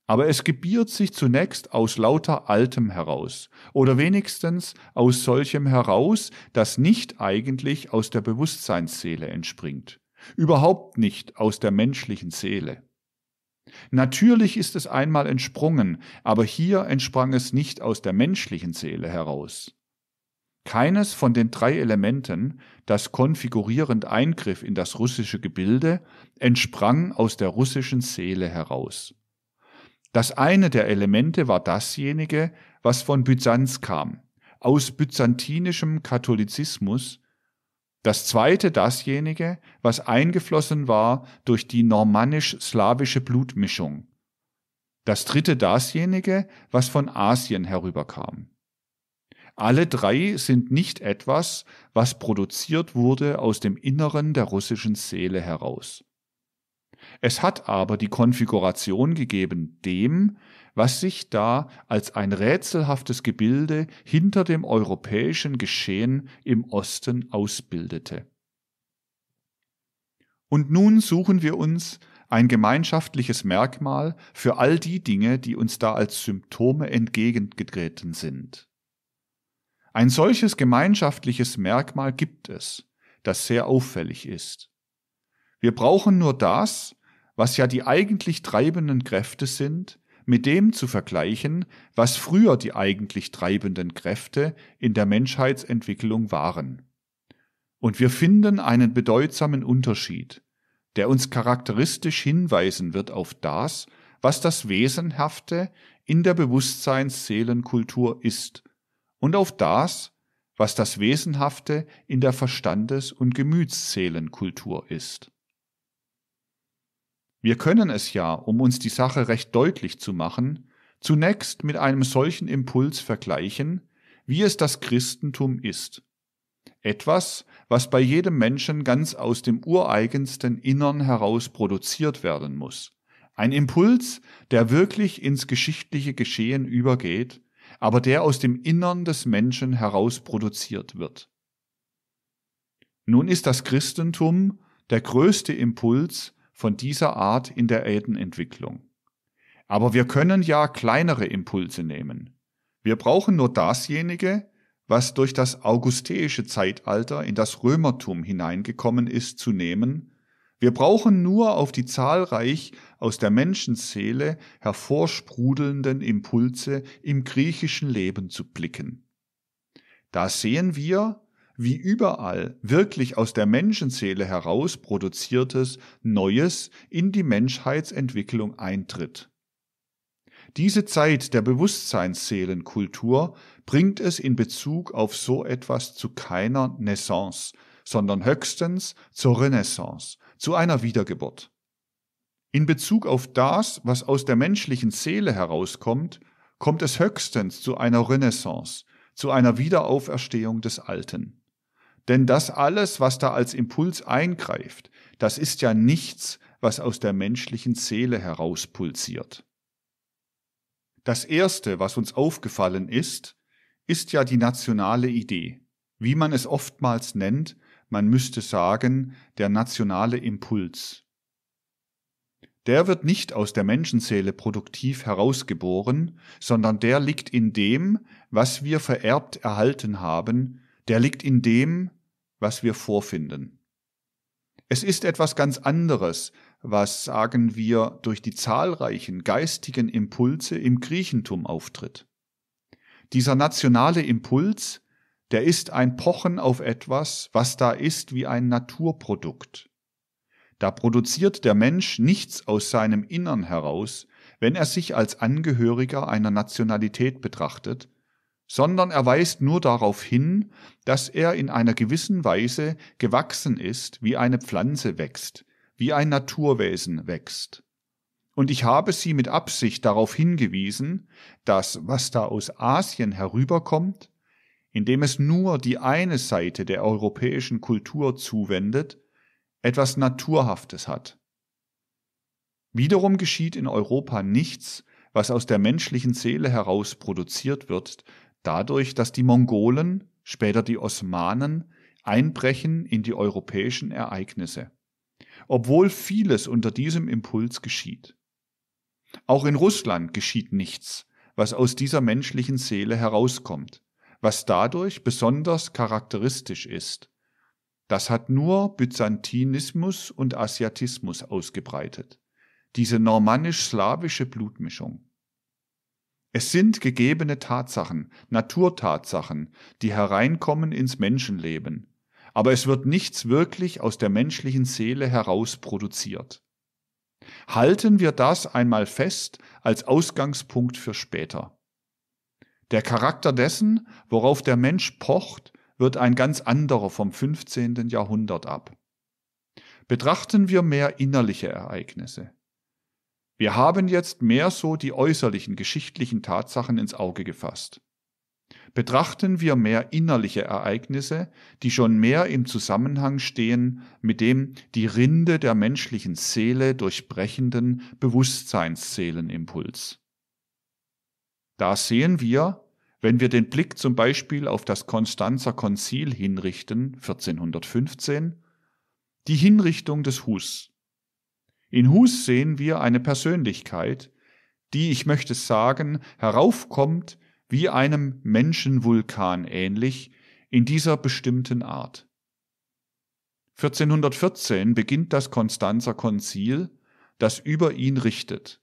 Aber es gebiert sich zunächst aus lauter Altem heraus, oder wenigstens aus solchem heraus, das nicht eigentlich aus der Bewusstseinsseele entspringt, überhaupt nicht aus der menschlichen Seele. Natürlich ist es einmal entsprungen, aber hier entsprang es nicht aus der menschlichen Seele heraus. Keines von den drei Elementen, das konfigurierend eingriff in das russische Gebilde, entsprang aus der russischen Seele heraus. Das eine der Elemente war dasjenige, was von Byzanz kam, aus byzantinischem Katholizismus, das zweite dasjenige, was eingeflossen war durch die normannisch-slawische Blutmischung, das dritte dasjenige, was von Asien herüberkam. Alle drei sind nicht etwas, was produziert wurde aus dem Inneren der russischen Seele heraus. Es hat aber die Konfiguration gegeben dem, was sich da als ein rätselhaftes Gebilde hinter dem europäischen Geschehen im Osten ausbildete. Und nun suchen wir uns ein gemeinschaftliches Merkmal für all die Dinge, die uns da als Symptome entgegengetreten sind. Ein solches gemeinschaftliches Merkmal gibt es, das sehr auffällig ist. Wir brauchen nur das, was ja die eigentlich treibenden Kräfte sind, mit dem zu vergleichen, was früher die eigentlich treibenden Kräfte in der Menschheitsentwicklung waren. Und wir finden einen bedeutsamen Unterschied, der uns charakteristisch hinweisen wird auf das, was das Wesenhafte in der Bewusstseinsseelenkultur ist und auf das, was das Wesenhafte in der Verstandes- und Gemütsseelenkultur ist. Wir können es ja, um uns die Sache recht deutlich zu machen, zunächst mit einem solchen Impuls vergleichen, wie es das Christentum ist. Etwas, was bei jedem Menschen ganz aus dem ureigensten Innern heraus produziert werden muss. Ein Impuls, der wirklich ins geschichtliche Geschehen übergeht aber der aus dem Innern des Menschen heraus produziert wird. Nun ist das Christentum der größte Impuls von dieser Art in der Erdenentwicklung. Aber wir können ja kleinere Impulse nehmen. Wir brauchen nur dasjenige, was durch das augusteische Zeitalter in das Römertum hineingekommen ist, zu nehmen. Wir brauchen nur auf die zahlreich aus der Menschenseele hervorsprudelnden Impulse im griechischen Leben zu blicken. Da sehen wir, wie überall wirklich aus der Menschenseele heraus produziertes Neues in die Menschheitsentwicklung eintritt. Diese Zeit der Bewusstseinsseelenkultur bringt es in Bezug auf so etwas zu keiner Naissance, sondern höchstens zur Renaissance, zu einer Wiedergeburt. In Bezug auf das, was aus der menschlichen Seele herauskommt, kommt es höchstens zu einer Renaissance, zu einer Wiederauferstehung des Alten. Denn das alles, was da als Impuls eingreift, das ist ja nichts, was aus der menschlichen Seele herauspulsiert. Das Erste, was uns aufgefallen ist, ist ja die nationale Idee. Wie man es oftmals nennt, man müsste sagen, der nationale Impuls der wird nicht aus der Menschenseele produktiv herausgeboren, sondern der liegt in dem, was wir vererbt erhalten haben, der liegt in dem, was wir vorfinden. Es ist etwas ganz anderes, was, sagen wir, durch die zahlreichen geistigen Impulse im Griechentum auftritt. Dieser nationale Impuls, der ist ein Pochen auf etwas, was da ist wie ein Naturprodukt. Da produziert der Mensch nichts aus seinem Innern heraus, wenn er sich als Angehöriger einer Nationalität betrachtet, sondern er weist nur darauf hin, dass er in einer gewissen Weise gewachsen ist, wie eine Pflanze wächst, wie ein Naturwesen wächst. Und ich habe sie mit Absicht darauf hingewiesen, dass was da aus Asien herüberkommt, indem es nur die eine Seite der europäischen Kultur zuwendet, etwas Naturhaftes hat. Wiederum geschieht in Europa nichts, was aus der menschlichen Seele heraus produziert wird, dadurch, dass die Mongolen, später die Osmanen, einbrechen in die europäischen Ereignisse, obwohl vieles unter diesem Impuls geschieht. Auch in Russland geschieht nichts, was aus dieser menschlichen Seele herauskommt, was dadurch besonders charakteristisch ist, das hat nur Byzantinismus und Asiatismus ausgebreitet, diese normannisch-slawische Blutmischung. Es sind gegebene Tatsachen, Naturtatsachen, die hereinkommen ins Menschenleben, aber es wird nichts wirklich aus der menschlichen Seele heraus produziert. Halten wir das einmal fest als Ausgangspunkt für später. Der Charakter dessen, worauf der Mensch pocht, wird ein ganz anderer vom 15. Jahrhundert ab. Betrachten wir mehr innerliche Ereignisse. Wir haben jetzt mehr so die äußerlichen geschichtlichen Tatsachen ins Auge gefasst. Betrachten wir mehr innerliche Ereignisse, die schon mehr im Zusammenhang stehen mit dem die Rinde der menschlichen Seele durchbrechenden Bewusstseinsseelenimpuls. Da sehen wir, wenn wir den Blick zum Beispiel auf das Konstanzer Konzil hinrichten, 1415, die Hinrichtung des Hus. In Hus sehen wir eine Persönlichkeit, die, ich möchte sagen, heraufkommt wie einem Menschenvulkan ähnlich in dieser bestimmten Art. 1414 beginnt das Konstanzer Konzil, das über ihn richtet.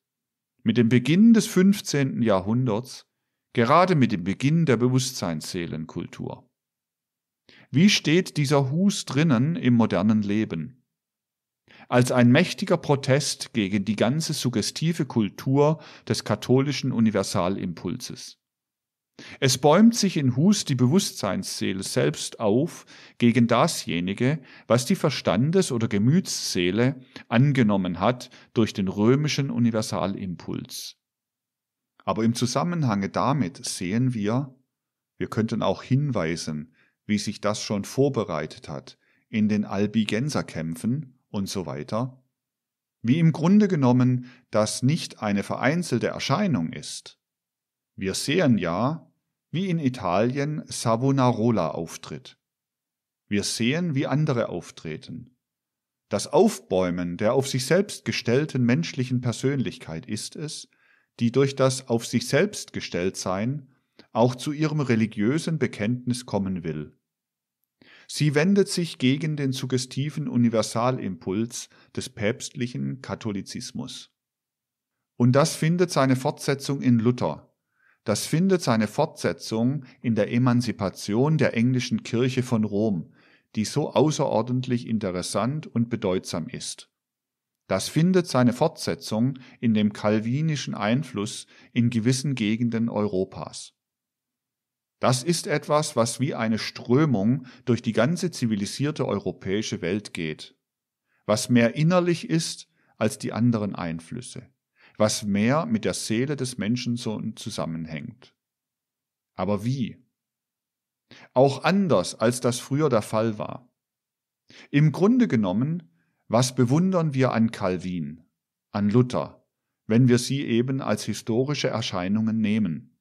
Mit dem Beginn des 15. Jahrhunderts Gerade mit dem Beginn der Bewusstseinsseelenkultur. Wie steht dieser Hus drinnen im modernen Leben? Als ein mächtiger Protest gegen die ganze suggestive Kultur des katholischen Universalimpulses. Es bäumt sich in Hus die Bewusstseinsseele selbst auf gegen dasjenige, was die Verstandes- oder Gemütsseele angenommen hat durch den römischen Universalimpuls. Aber im Zusammenhange damit sehen wir, wir könnten auch hinweisen, wie sich das schon vorbereitet hat in den Albigenserkämpfen und so weiter, wie im Grunde genommen das nicht eine vereinzelte Erscheinung ist. Wir sehen ja, wie in Italien Savonarola auftritt. Wir sehen, wie andere auftreten. Das Aufbäumen der auf sich selbst gestellten menschlichen Persönlichkeit ist es, die durch das auf sich selbst gestellt sein auch zu ihrem religiösen Bekenntnis kommen will. Sie wendet sich gegen den suggestiven Universalimpuls des päpstlichen Katholizismus. Und das findet seine Fortsetzung in Luther. Das findet seine Fortsetzung in der Emanzipation der englischen Kirche von Rom, die so außerordentlich interessant und bedeutsam ist. Das findet seine Fortsetzung in dem kalvinischen Einfluss in gewissen Gegenden Europas. Das ist etwas, was wie eine Strömung durch die ganze zivilisierte europäische Welt geht, was mehr innerlich ist als die anderen Einflüsse, was mehr mit der Seele des Menschen zusammenhängt. Aber wie? Auch anders, als das früher der Fall war. Im Grunde genommen was bewundern wir an Calvin, an Luther, wenn wir sie eben als historische Erscheinungen nehmen?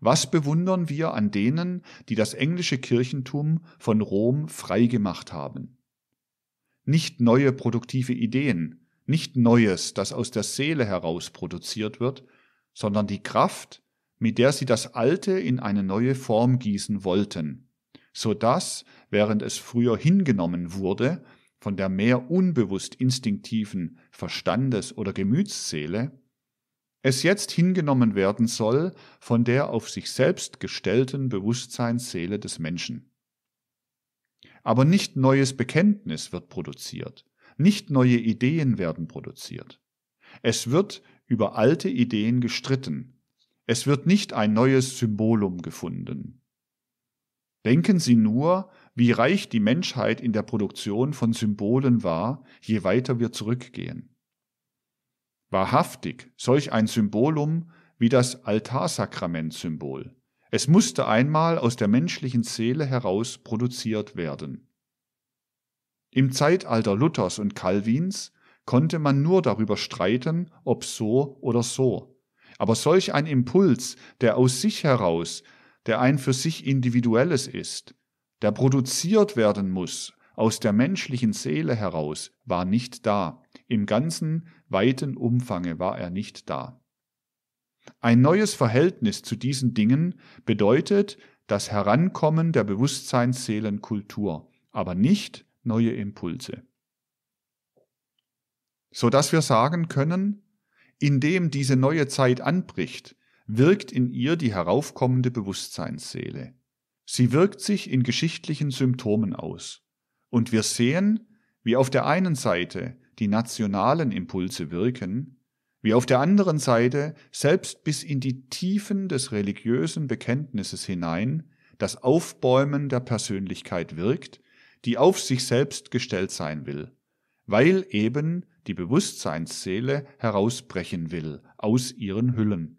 Was bewundern wir an denen, die das englische Kirchentum von Rom freigemacht haben? Nicht neue produktive Ideen, nicht Neues, das aus der Seele heraus produziert wird, sondern die Kraft, mit der sie das Alte in eine neue Form gießen wollten, so dass, während es früher hingenommen wurde, von der mehr unbewusst instinktiven Verstandes- oder Gemütsseele, es jetzt hingenommen werden soll von der auf sich selbst gestellten Bewusstseinsseele des Menschen. Aber nicht neues Bekenntnis wird produziert, nicht neue Ideen werden produziert. Es wird über alte Ideen gestritten, es wird nicht ein neues Symbolum gefunden. Denken Sie nur, wie reich die Menschheit in der Produktion von Symbolen war, je weiter wir zurückgehen. Wahrhaftig, solch ein Symbolum wie das Altarsakramentsymbol. Es musste einmal aus der menschlichen Seele heraus produziert werden. Im Zeitalter Luthers und Calvins konnte man nur darüber streiten, ob so oder so. Aber solch ein Impuls, der aus sich heraus der ein für sich individuelles ist, der produziert werden muss, aus der menschlichen Seele heraus, war nicht da. Im ganzen weiten Umfange war er nicht da. Ein neues Verhältnis zu diesen Dingen bedeutet das Herankommen der Bewusstseinsseelenkultur, aber nicht neue Impulse. Sodass wir sagen können, indem diese neue Zeit anbricht, wirkt in ihr die heraufkommende Bewusstseinsseele. Sie wirkt sich in geschichtlichen Symptomen aus. Und wir sehen, wie auf der einen Seite die nationalen Impulse wirken, wie auf der anderen Seite selbst bis in die Tiefen des religiösen Bekenntnisses hinein das Aufbäumen der Persönlichkeit wirkt, die auf sich selbst gestellt sein will, weil eben die Bewusstseinsseele herausbrechen will aus ihren Hüllen.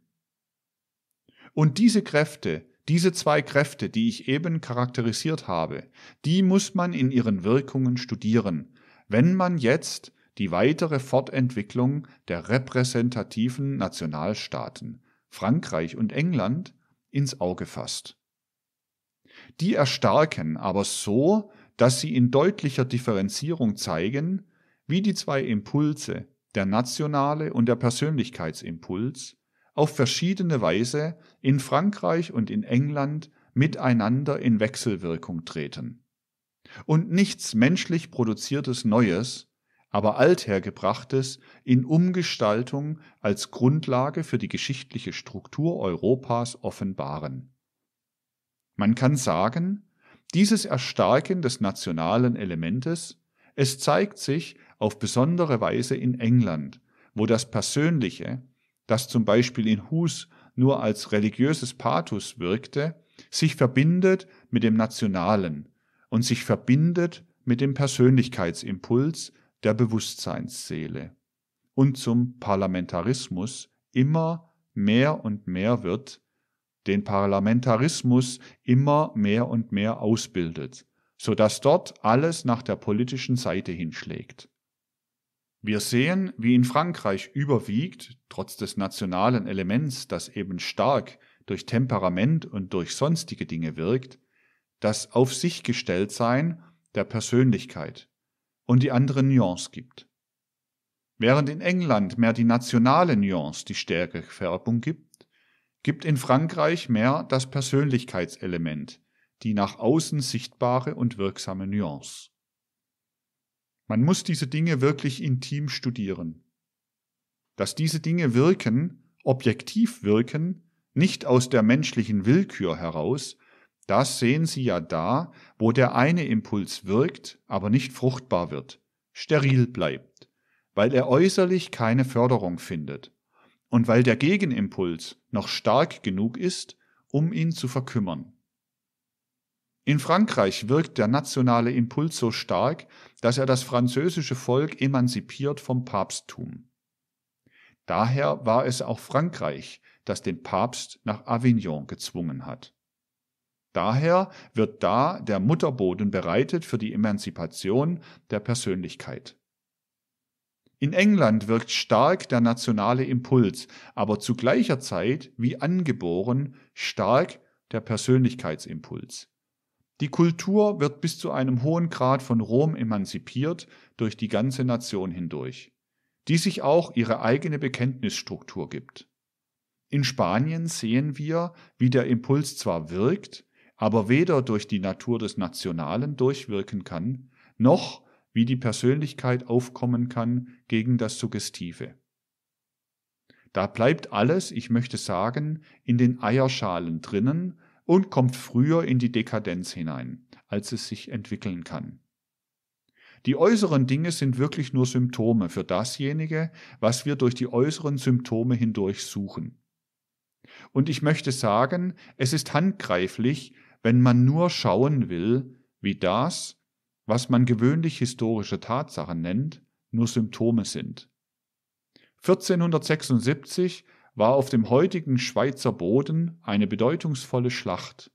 Und diese Kräfte, diese zwei Kräfte, die ich eben charakterisiert habe, die muss man in ihren Wirkungen studieren, wenn man jetzt die weitere Fortentwicklung der repräsentativen Nationalstaaten Frankreich und England ins Auge fasst. Die erstarken aber so, dass sie in deutlicher Differenzierung zeigen, wie die zwei Impulse, der nationale und der Persönlichkeitsimpuls, auf verschiedene Weise in Frankreich und in England miteinander in Wechselwirkung treten. Und nichts menschlich produziertes Neues, aber althergebrachtes in Umgestaltung als Grundlage für die geschichtliche Struktur Europas offenbaren. Man kann sagen, dieses Erstarken des nationalen Elementes, es zeigt sich auf besondere Weise in England, wo das Persönliche, das zum Beispiel in Hus nur als religiöses Pathos wirkte, sich verbindet mit dem Nationalen und sich verbindet mit dem Persönlichkeitsimpuls der Bewusstseinsseele und zum Parlamentarismus immer mehr und mehr wird, den Parlamentarismus immer mehr und mehr ausbildet, so dass dort alles nach der politischen Seite hinschlägt. Wir sehen, wie in Frankreich überwiegt, trotz des nationalen Elements, das eben stark durch Temperament und durch sonstige Dinge wirkt, das Auf sich gestellt sein der Persönlichkeit und die andere Nuance gibt. Während in England mehr die nationale Nuance die stärkere Färbung gibt, gibt in Frankreich mehr das Persönlichkeitselement, die nach außen sichtbare und wirksame Nuance. Man muss diese Dinge wirklich intim studieren. Dass diese Dinge wirken, objektiv wirken, nicht aus der menschlichen Willkür heraus, das sehen Sie ja da, wo der eine Impuls wirkt, aber nicht fruchtbar wird, steril bleibt, weil er äußerlich keine Förderung findet und weil der Gegenimpuls noch stark genug ist, um ihn zu verkümmern. In Frankreich wirkt der nationale Impuls so stark, dass er das französische Volk emanzipiert vom Papsttum. Daher war es auch Frankreich, das den Papst nach Avignon gezwungen hat. Daher wird da der Mutterboden bereitet für die Emanzipation der Persönlichkeit. In England wirkt stark der nationale Impuls, aber zu gleicher Zeit, wie angeboren, stark der Persönlichkeitsimpuls. Die Kultur wird bis zu einem hohen Grad von Rom emanzipiert durch die ganze Nation hindurch, die sich auch ihre eigene Bekenntnisstruktur gibt. In Spanien sehen wir, wie der Impuls zwar wirkt, aber weder durch die Natur des Nationalen durchwirken kann, noch wie die Persönlichkeit aufkommen kann gegen das Suggestive. Da bleibt alles, ich möchte sagen, in den Eierschalen drinnen, und kommt früher in die Dekadenz hinein, als es sich entwickeln kann. Die äußeren Dinge sind wirklich nur Symptome für dasjenige, was wir durch die äußeren Symptome hindurch suchen. Und ich möchte sagen, es ist handgreiflich, wenn man nur schauen will, wie das, was man gewöhnlich historische Tatsachen nennt, nur Symptome sind. 1476 war auf dem heutigen Schweizer Boden eine bedeutungsvolle Schlacht.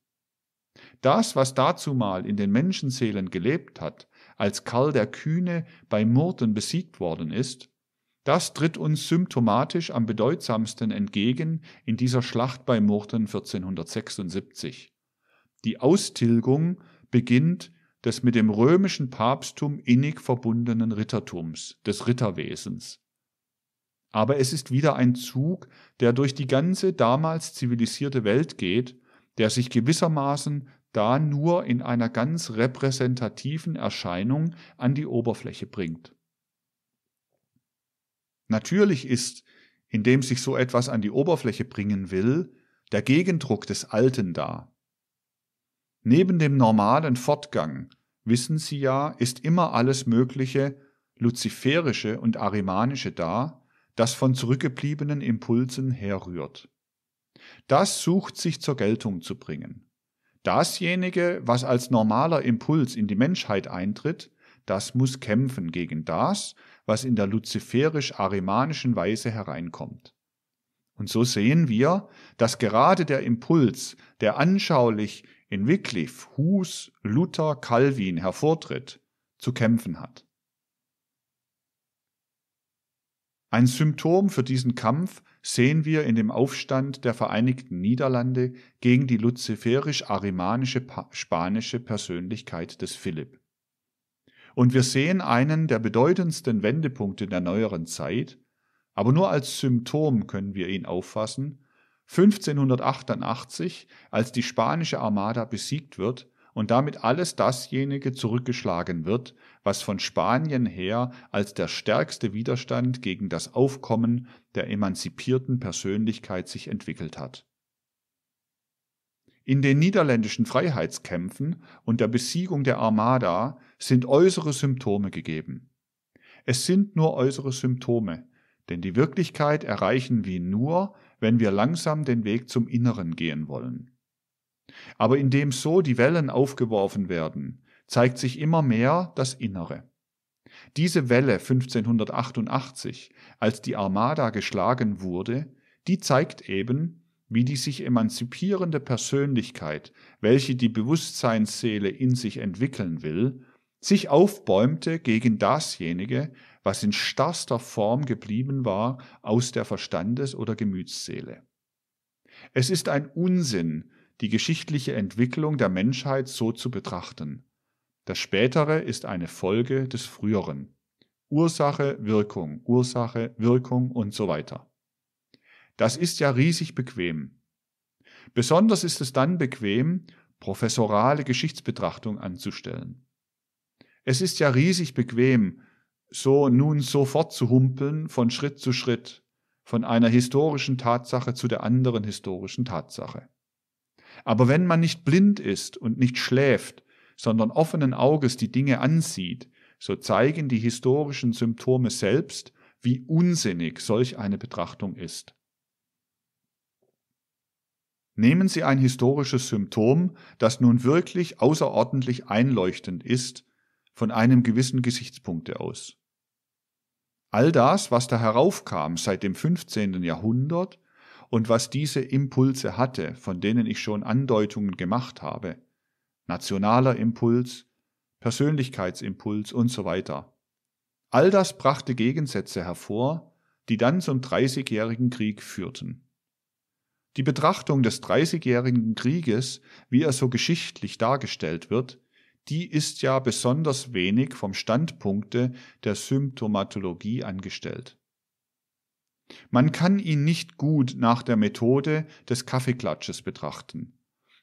Das, was dazumal in den Menschenseelen gelebt hat, als Karl der Kühne bei Murten besiegt worden ist, das tritt uns symptomatisch am bedeutsamsten entgegen in dieser Schlacht bei Murten 1476. Die Austilgung beginnt des mit dem römischen Papsttum innig verbundenen Rittertums, des Ritterwesens. Aber es ist wieder ein Zug, der durch die ganze damals zivilisierte Welt geht, der sich gewissermaßen da nur in einer ganz repräsentativen Erscheinung an die Oberfläche bringt. Natürlich ist, indem sich so etwas an die Oberfläche bringen will, der Gegendruck des Alten da. Neben dem normalen Fortgang, wissen Sie ja, ist immer alles Mögliche, Luziferische und Arimanische da, das von zurückgebliebenen Impulsen herrührt. Das sucht sich zur Geltung zu bringen. Dasjenige, was als normaler Impuls in die Menschheit eintritt, das muss kämpfen gegen das, was in der luziferisch-arimanischen Weise hereinkommt. Und so sehen wir, dass gerade der Impuls, der anschaulich in Wycliffe, Hus, Luther, Calvin hervortritt, zu kämpfen hat. Ein Symptom für diesen Kampf sehen wir in dem Aufstand der Vereinigten Niederlande gegen die luziferisch-arimanische spanische Persönlichkeit des Philipp. Und wir sehen einen der bedeutendsten Wendepunkte der neueren Zeit, aber nur als Symptom können wir ihn auffassen, 1588, als die spanische Armada besiegt wird und damit alles dasjenige zurückgeschlagen wird, was von Spanien her als der stärkste Widerstand gegen das Aufkommen der emanzipierten Persönlichkeit sich entwickelt hat. In den niederländischen Freiheitskämpfen und der Besiegung der Armada sind äußere Symptome gegeben. Es sind nur äußere Symptome, denn die Wirklichkeit erreichen wir nur, wenn wir langsam den Weg zum Inneren gehen wollen. Aber indem so die Wellen aufgeworfen werden, zeigt sich immer mehr das Innere. Diese Welle 1588, als die Armada geschlagen wurde, die zeigt eben, wie die sich emanzipierende Persönlichkeit, welche die Bewusstseinsseele in sich entwickeln will, sich aufbäumte gegen dasjenige, was in starrster Form geblieben war aus der Verstandes- oder Gemütsseele. Es ist ein Unsinn, die geschichtliche Entwicklung der Menschheit so zu betrachten. Das Spätere ist eine Folge des Früheren. Ursache, Wirkung, Ursache, Wirkung und so weiter. Das ist ja riesig bequem. Besonders ist es dann bequem, professorale Geschichtsbetrachtung anzustellen. Es ist ja riesig bequem, so nun sofort zu humpeln von Schritt zu Schritt, von einer historischen Tatsache zu der anderen historischen Tatsache. Aber wenn man nicht blind ist und nicht schläft, sondern offenen Auges die Dinge ansieht, so zeigen die historischen Symptome selbst, wie unsinnig solch eine Betrachtung ist. Nehmen Sie ein historisches Symptom, das nun wirklich außerordentlich einleuchtend ist, von einem gewissen Gesichtspunkte aus. All das, was da heraufkam seit dem 15. Jahrhundert und was diese Impulse hatte, von denen ich schon Andeutungen gemacht habe, nationaler Impuls, Persönlichkeitsimpuls und so weiter. All das brachte Gegensätze hervor, die dann zum Dreißigjährigen Krieg führten. Die Betrachtung des Dreißigjährigen Krieges, wie er so geschichtlich dargestellt wird, die ist ja besonders wenig vom Standpunkte der Symptomatologie angestellt. Man kann ihn nicht gut nach der Methode des Kaffeeklatsches betrachten.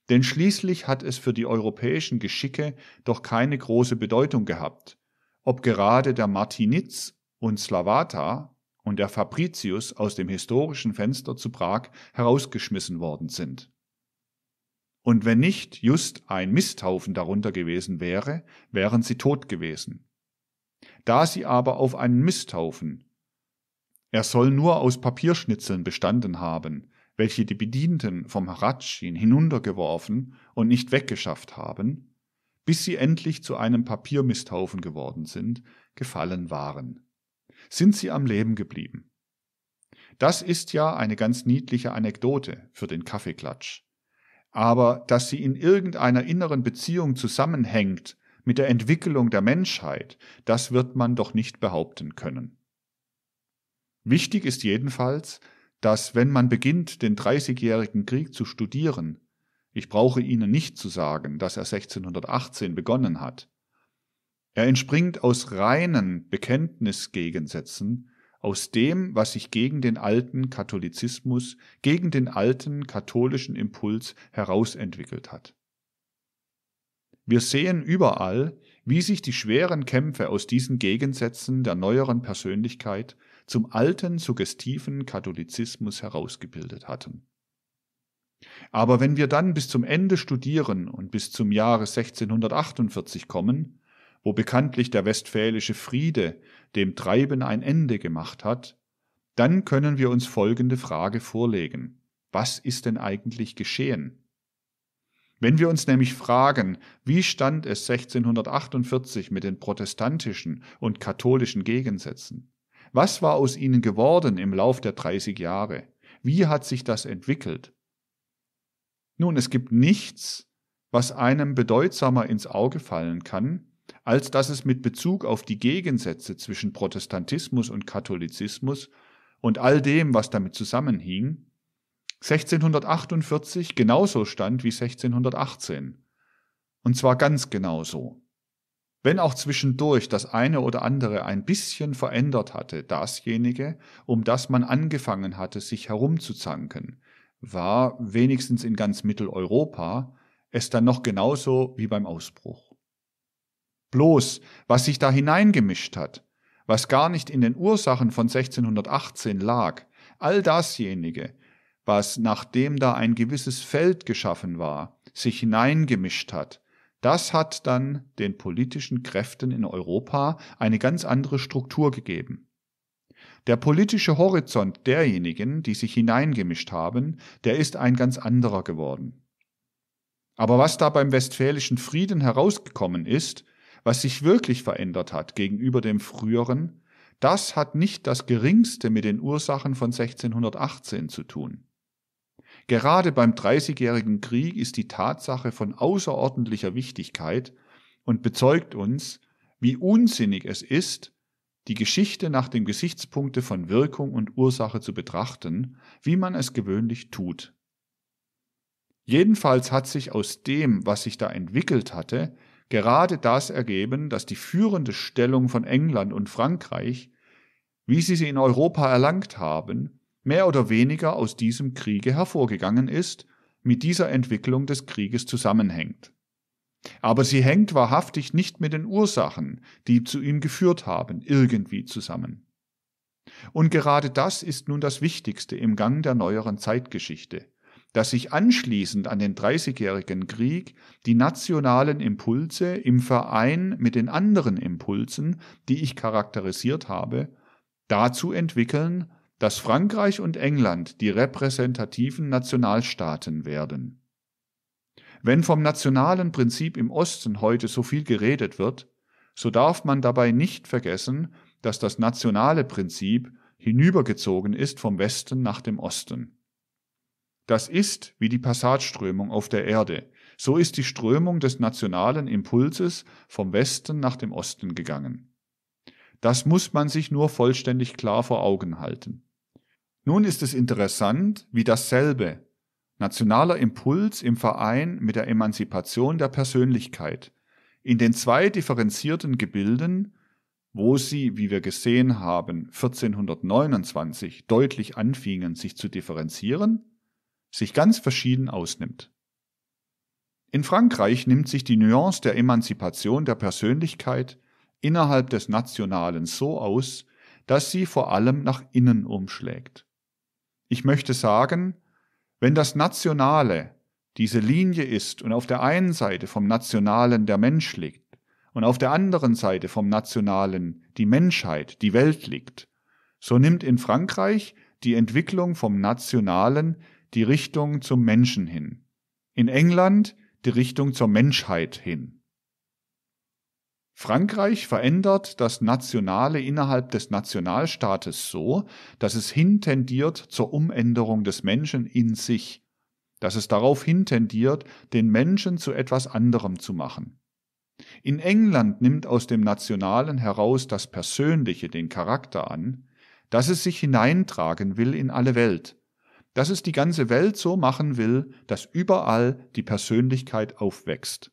Denn schließlich hat es für die europäischen Geschicke doch keine große Bedeutung gehabt, ob gerade der Martinitz und Slavata und der Fabricius aus dem historischen Fenster zu Prag herausgeschmissen worden sind. Und wenn nicht just ein Misthaufen darunter gewesen wäre, wären sie tot gewesen. Da sie aber auf einen Misthaufen, er soll nur aus Papierschnitzeln bestanden haben, welche die Bedienten vom Hradschin hinuntergeworfen und nicht weggeschafft haben, bis sie endlich zu einem Papiermisthaufen geworden sind, gefallen waren. Sind sie am Leben geblieben? Das ist ja eine ganz niedliche Anekdote für den Kaffeeklatsch. Aber dass sie in irgendeiner inneren Beziehung zusammenhängt mit der Entwicklung der Menschheit, das wird man doch nicht behaupten können. Wichtig ist jedenfalls, dass wenn man beginnt, den Dreißigjährigen Krieg zu studieren, ich brauche Ihnen nicht zu sagen, dass er 1618 begonnen hat. Er entspringt aus reinen Bekenntnisgegensätzen, aus dem, was sich gegen den alten Katholizismus, gegen den alten katholischen Impuls herausentwickelt hat. Wir sehen überall, wie sich die schweren Kämpfe aus diesen Gegensätzen der neueren Persönlichkeit zum alten, suggestiven Katholizismus herausgebildet hatten. Aber wenn wir dann bis zum Ende studieren und bis zum Jahre 1648 kommen, wo bekanntlich der westfälische Friede dem Treiben ein Ende gemacht hat, dann können wir uns folgende Frage vorlegen. Was ist denn eigentlich geschehen? Wenn wir uns nämlich fragen, wie stand es 1648 mit den protestantischen und katholischen Gegensätzen, was war aus ihnen geworden im Lauf der 30 Jahre? Wie hat sich das entwickelt? Nun, es gibt nichts, was einem bedeutsamer ins Auge fallen kann, als dass es mit Bezug auf die Gegensätze zwischen Protestantismus und Katholizismus und all dem, was damit zusammenhing, 1648 genauso stand wie 1618. Und zwar ganz genauso wenn auch zwischendurch das eine oder andere ein bisschen verändert hatte, dasjenige, um das man angefangen hatte, sich herumzuzanken, war, wenigstens in ganz Mitteleuropa, es dann noch genauso wie beim Ausbruch. Bloß, was sich da hineingemischt hat, was gar nicht in den Ursachen von 1618 lag, all dasjenige, was nachdem da ein gewisses Feld geschaffen war, sich hineingemischt hat, das hat dann den politischen Kräften in Europa eine ganz andere Struktur gegeben. Der politische Horizont derjenigen, die sich hineingemischt haben, der ist ein ganz anderer geworden. Aber was da beim westfälischen Frieden herausgekommen ist, was sich wirklich verändert hat gegenüber dem früheren, das hat nicht das geringste mit den Ursachen von 1618 zu tun. Gerade beim Dreißigjährigen Krieg ist die Tatsache von außerordentlicher Wichtigkeit und bezeugt uns, wie unsinnig es ist, die Geschichte nach dem Gesichtspunkte von Wirkung und Ursache zu betrachten, wie man es gewöhnlich tut. Jedenfalls hat sich aus dem, was sich da entwickelt hatte, gerade das ergeben, dass die führende Stellung von England und Frankreich, wie sie sie in Europa erlangt haben, mehr oder weniger aus diesem Kriege hervorgegangen ist, mit dieser Entwicklung des Krieges zusammenhängt. Aber sie hängt wahrhaftig nicht mit den Ursachen, die zu ihm geführt haben, irgendwie zusammen. Und gerade das ist nun das Wichtigste im Gang der neueren Zeitgeschichte, dass sich anschließend an den Dreißigjährigen Krieg die nationalen Impulse im Verein mit den anderen Impulsen, die ich charakterisiert habe, dazu entwickeln, dass Frankreich und England die repräsentativen Nationalstaaten werden. Wenn vom nationalen Prinzip im Osten heute so viel geredet wird, so darf man dabei nicht vergessen, dass das nationale Prinzip hinübergezogen ist vom Westen nach dem Osten. Das ist wie die Passatströmung auf der Erde, so ist die Strömung des nationalen Impulses vom Westen nach dem Osten gegangen. Das muss man sich nur vollständig klar vor Augen halten. Nun ist es interessant, wie dasselbe nationaler Impuls im Verein mit der Emanzipation der Persönlichkeit in den zwei differenzierten Gebilden, wo sie, wie wir gesehen haben, 1429 deutlich anfingen, sich zu differenzieren, sich ganz verschieden ausnimmt. In Frankreich nimmt sich die Nuance der Emanzipation der Persönlichkeit innerhalb des Nationalen so aus, dass sie vor allem nach innen umschlägt. Ich möchte sagen, wenn das Nationale diese Linie ist und auf der einen Seite vom Nationalen der Mensch liegt und auf der anderen Seite vom Nationalen die Menschheit, die Welt liegt, so nimmt in Frankreich die Entwicklung vom Nationalen die Richtung zum Menschen hin, in England die Richtung zur Menschheit hin. Frankreich verändert das Nationale innerhalb des Nationalstaates so, dass es hintendiert zur Umänderung des Menschen in sich, dass es darauf hintendiert, den Menschen zu etwas anderem zu machen. In England nimmt aus dem Nationalen heraus das Persönliche den Charakter an, dass es sich hineintragen will in alle Welt, dass es die ganze Welt so machen will, dass überall die Persönlichkeit aufwächst.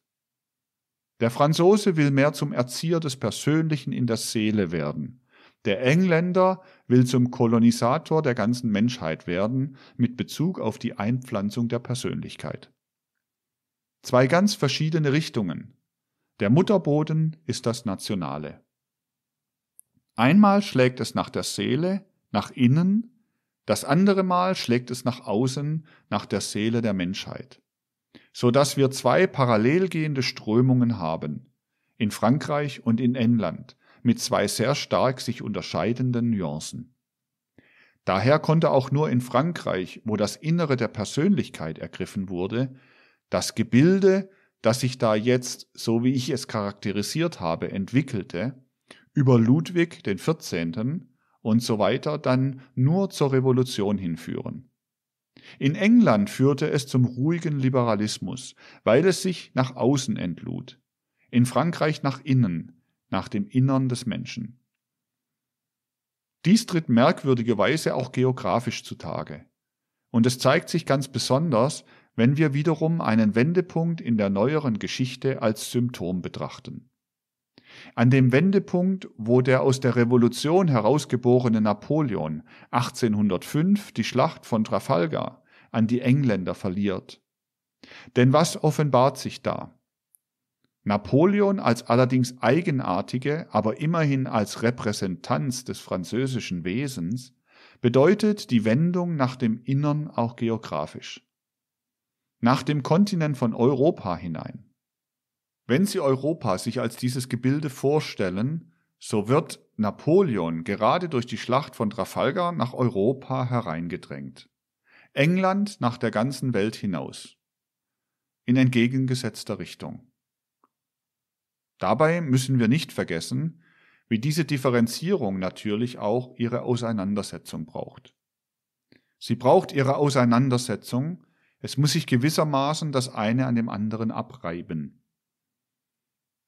Der Franzose will mehr zum Erzieher des Persönlichen in der Seele werden. Der Engländer will zum Kolonisator der ganzen Menschheit werden mit Bezug auf die Einpflanzung der Persönlichkeit. Zwei ganz verschiedene Richtungen. Der Mutterboden ist das Nationale. Einmal schlägt es nach der Seele, nach innen, das andere Mal schlägt es nach außen, nach der Seele der Menschheit so dass wir zwei parallel gehende Strömungen haben, in Frankreich und in England, mit zwei sehr stark sich unterscheidenden Nuancen. Daher konnte auch nur in Frankreich, wo das Innere der Persönlichkeit ergriffen wurde, das Gebilde, das sich da jetzt, so wie ich es charakterisiert habe, entwickelte, über Ludwig den 14. und so weiter dann nur zur Revolution hinführen. In England führte es zum ruhigen Liberalismus, weil es sich nach außen entlud. In Frankreich nach innen, nach dem Innern des Menschen. Dies tritt merkwürdigerweise auch geografisch zutage. Und es zeigt sich ganz besonders, wenn wir wiederum einen Wendepunkt in der neueren Geschichte als Symptom betrachten. An dem Wendepunkt, wo der aus der Revolution herausgeborene Napoleon 1805 die Schlacht von Trafalgar an die Engländer verliert. Denn was offenbart sich da? Napoleon als allerdings eigenartige, aber immerhin als Repräsentanz des französischen Wesens bedeutet die Wendung nach dem Innern auch geografisch. Nach dem Kontinent von Europa hinein. Wenn Sie Europa sich als dieses Gebilde vorstellen, so wird Napoleon gerade durch die Schlacht von Trafalgar nach Europa hereingedrängt. England nach der ganzen Welt hinaus. In entgegengesetzter Richtung. Dabei müssen wir nicht vergessen, wie diese Differenzierung natürlich auch ihre Auseinandersetzung braucht. Sie braucht ihre Auseinandersetzung, es muss sich gewissermaßen das eine an dem anderen abreiben.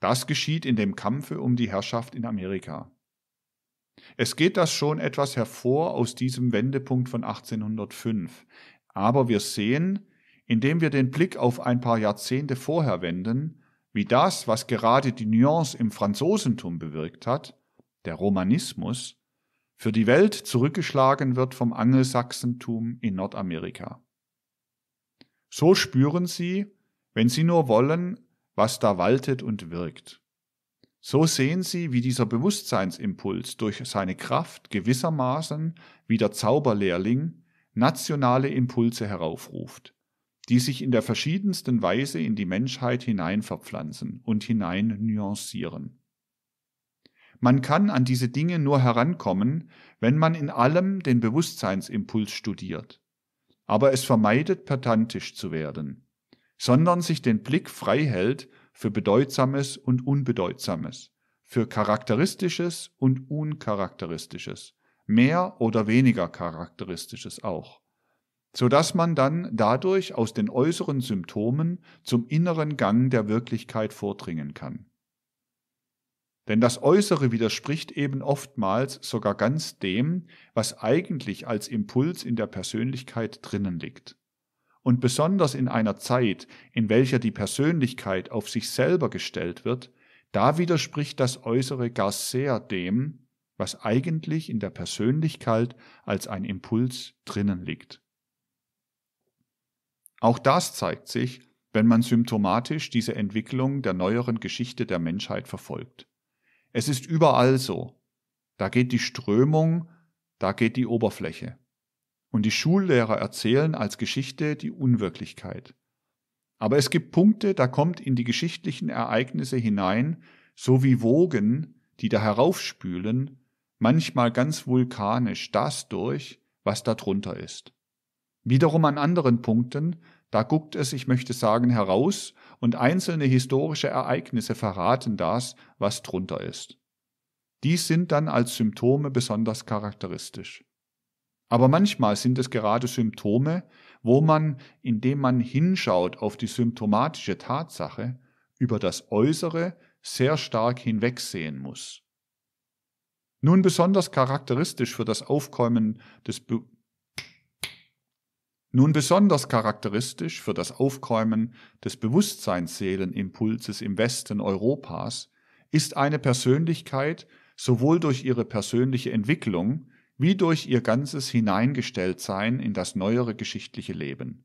Das geschieht in dem Kampfe um die Herrschaft in Amerika. Es geht das schon etwas hervor aus diesem Wendepunkt von 1805, aber wir sehen, indem wir den Blick auf ein paar Jahrzehnte vorher wenden, wie das, was gerade die Nuance im Franzosentum bewirkt hat, der Romanismus, für die Welt zurückgeschlagen wird vom Angelsachsentum in Nordamerika. So spüren Sie, wenn Sie nur wollen, was da waltet und wirkt. So sehen sie, wie dieser Bewusstseinsimpuls durch seine Kraft gewissermaßen wie der Zauberlehrling nationale Impulse heraufruft, die sich in der verschiedensten Weise in die Menschheit hineinverpflanzen und hinein nuancieren. Man kann an diese Dinge nur herankommen, wenn man in allem den Bewusstseinsimpuls studiert. Aber es vermeidet pedantisch zu werden sondern sich den Blick frei hält für Bedeutsames und Unbedeutsames, für Charakteristisches und Uncharakteristisches, mehr oder weniger Charakteristisches auch, so dass man dann dadurch aus den äußeren Symptomen zum inneren Gang der Wirklichkeit vordringen kann. Denn das Äußere widerspricht eben oftmals sogar ganz dem, was eigentlich als Impuls in der Persönlichkeit drinnen liegt und besonders in einer Zeit, in welcher die Persönlichkeit auf sich selber gestellt wird, da widerspricht das Äußere gar sehr dem, was eigentlich in der Persönlichkeit als ein Impuls drinnen liegt. Auch das zeigt sich, wenn man symptomatisch diese Entwicklung der neueren Geschichte der Menschheit verfolgt. Es ist überall so. Da geht die Strömung, da geht die Oberfläche. Und die Schullehrer erzählen als Geschichte die Unwirklichkeit. Aber es gibt Punkte, da kommt in die geschichtlichen Ereignisse hinein, so wie Wogen, die da heraufspülen, manchmal ganz vulkanisch das durch, was da drunter ist. Wiederum an anderen Punkten, da guckt es, ich möchte sagen, heraus und einzelne historische Ereignisse verraten das, was drunter ist. Dies sind dann als Symptome besonders charakteristisch. Aber manchmal sind es gerade Symptome, wo man, indem man hinschaut auf die symptomatische Tatsache, über das Äußere sehr stark hinwegsehen muss. Nun besonders charakteristisch für das Aufkommen des Be nun besonders charakteristisch für das Aufkommen des Bewusstseinsseelenimpulses im Westen Europas ist eine Persönlichkeit sowohl durch ihre persönliche Entwicklung wie durch ihr ganzes Hineingestelltsein in das neuere geschichtliche Leben.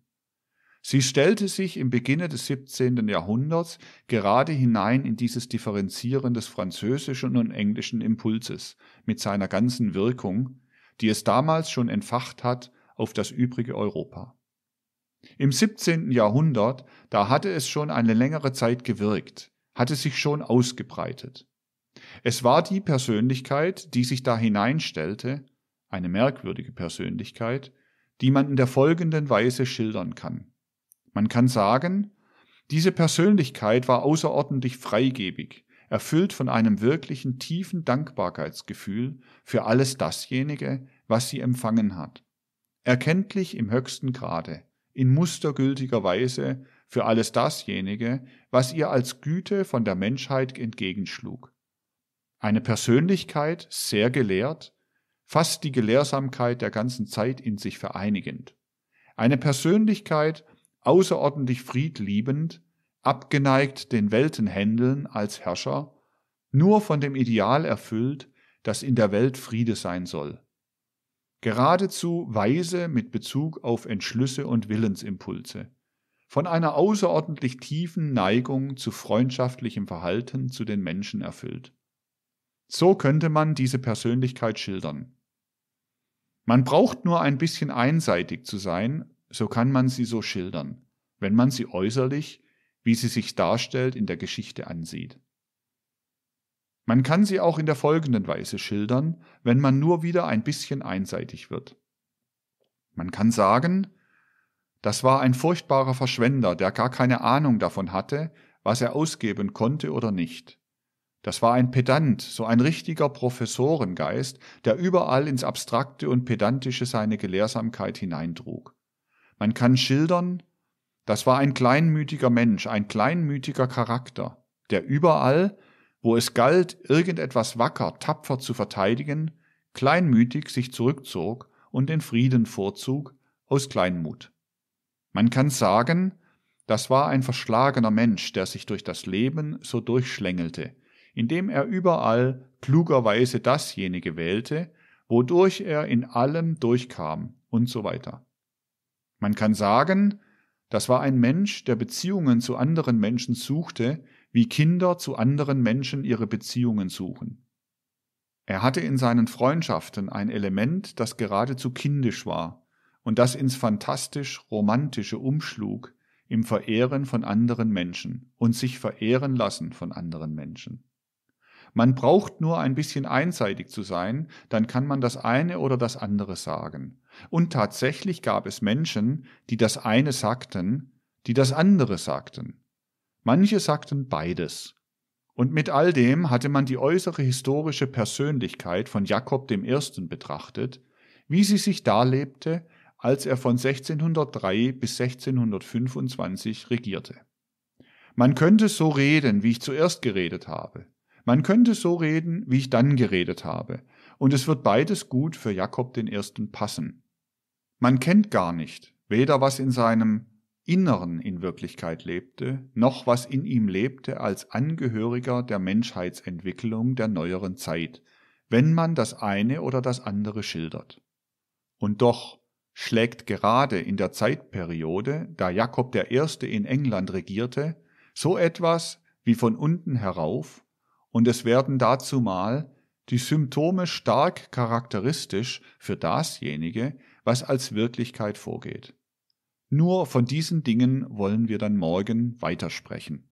Sie stellte sich im Beginne des 17. Jahrhunderts gerade hinein in dieses Differenzieren des französischen und englischen Impulses mit seiner ganzen Wirkung, die es damals schon entfacht hat auf das übrige Europa. Im 17. Jahrhundert, da hatte es schon eine längere Zeit gewirkt, hatte sich schon ausgebreitet. Es war die Persönlichkeit, die sich da hineinstellte, eine merkwürdige Persönlichkeit, die man in der folgenden Weise schildern kann. Man kann sagen, diese Persönlichkeit war außerordentlich freigebig, erfüllt von einem wirklichen tiefen Dankbarkeitsgefühl für alles dasjenige, was sie empfangen hat. Erkenntlich im höchsten Grade, in mustergültiger Weise für alles dasjenige, was ihr als Güte von der Menschheit entgegenschlug. Eine Persönlichkeit sehr gelehrt, fast die Gelehrsamkeit der ganzen Zeit in sich vereinigend. Eine Persönlichkeit außerordentlich friedliebend, abgeneigt den Weltenhändeln als Herrscher, nur von dem Ideal erfüllt, dass in der Welt Friede sein soll. Geradezu weise mit Bezug auf Entschlüsse und Willensimpulse, von einer außerordentlich tiefen Neigung zu freundschaftlichem Verhalten zu den Menschen erfüllt. So könnte man diese Persönlichkeit schildern. Man braucht nur ein bisschen einseitig zu sein, so kann man sie so schildern, wenn man sie äußerlich, wie sie sich darstellt, in der Geschichte ansieht. Man kann sie auch in der folgenden Weise schildern, wenn man nur wieder ein bisschen einseitig wird. Man kann sagen, das war ein furchtbarer Verschwender, der gar keine Ahnung davon hatte, was er ausgeben konnte oder nicht. Das war ein Pedant, so ein richtiger Professorengeist, der überall ins Abstrakte und Pedantische seine Gelehrsamkeit hineintrug. Man kann schildern, das war ein kleinmütiger Mensch, ein kleinmütiger Charakter, der überall, wo es galt, irgendetwas wacker, tapfer zu verteidigen, kleinmütig sich zurückzog und den Frieden vorzog aus Kleinmut. Man kann sagen, das war ein verschlagener Mensch, der sich durch das Leben so durchschlängelte, indem er überall klugerweise dasjenige wählte, wodurch er in allem durchkam und so weiter. Man kann sagen, das war ein Mensch, der Beziehungen zu anderen Menschen suchte, wie Kinder zu anderen Menschen ihre Beziehungen suchen. Er hatte in seinen Freundschaften ein Element, das geradezu kindisch war und das ins fantastisch romantische umschlug im Verehren von anderen Menschen und sich verehren lassen von anderen Menschen. Man braucht nur ein bisschen einseitig zu sein, dann kann man das eine oder das andere sagen. Und tatsächlich gab es Menschen, die das eine sagten, die das andere sagten. Manche sagten beides. Und mit all dem hatte man die äußere historische Persönlichkeit von Jakob I. betrachtet, wie sie sich darlebte, als er von 1603 bis 1625 regierte. Man könnte so reden, wie ich zuerst geredet habe, man könnte so reden, wie ich dann geredet habe, und es wird beides gut für Jakob den Ersten passen. Man kennt gar nicht, weder was in seinem Inneren in Wirklichkeit lebte, noch was in ihm lebte als Angehöriger der Menschheitsentwicklung der neueren Zeit, wenn man das eine oder das andere schildert. Und doch schlägt gerade in der Zeitperiode, da Jakob der Erste in England regierte, so etwas wie von unten herauf und es werden dazu mal die Symptome stark charakteristisch für dasjenige, was als Wirklichkeit vorgeht. Nur von diesen Dingen wollen wir dann morgen weitersprechen.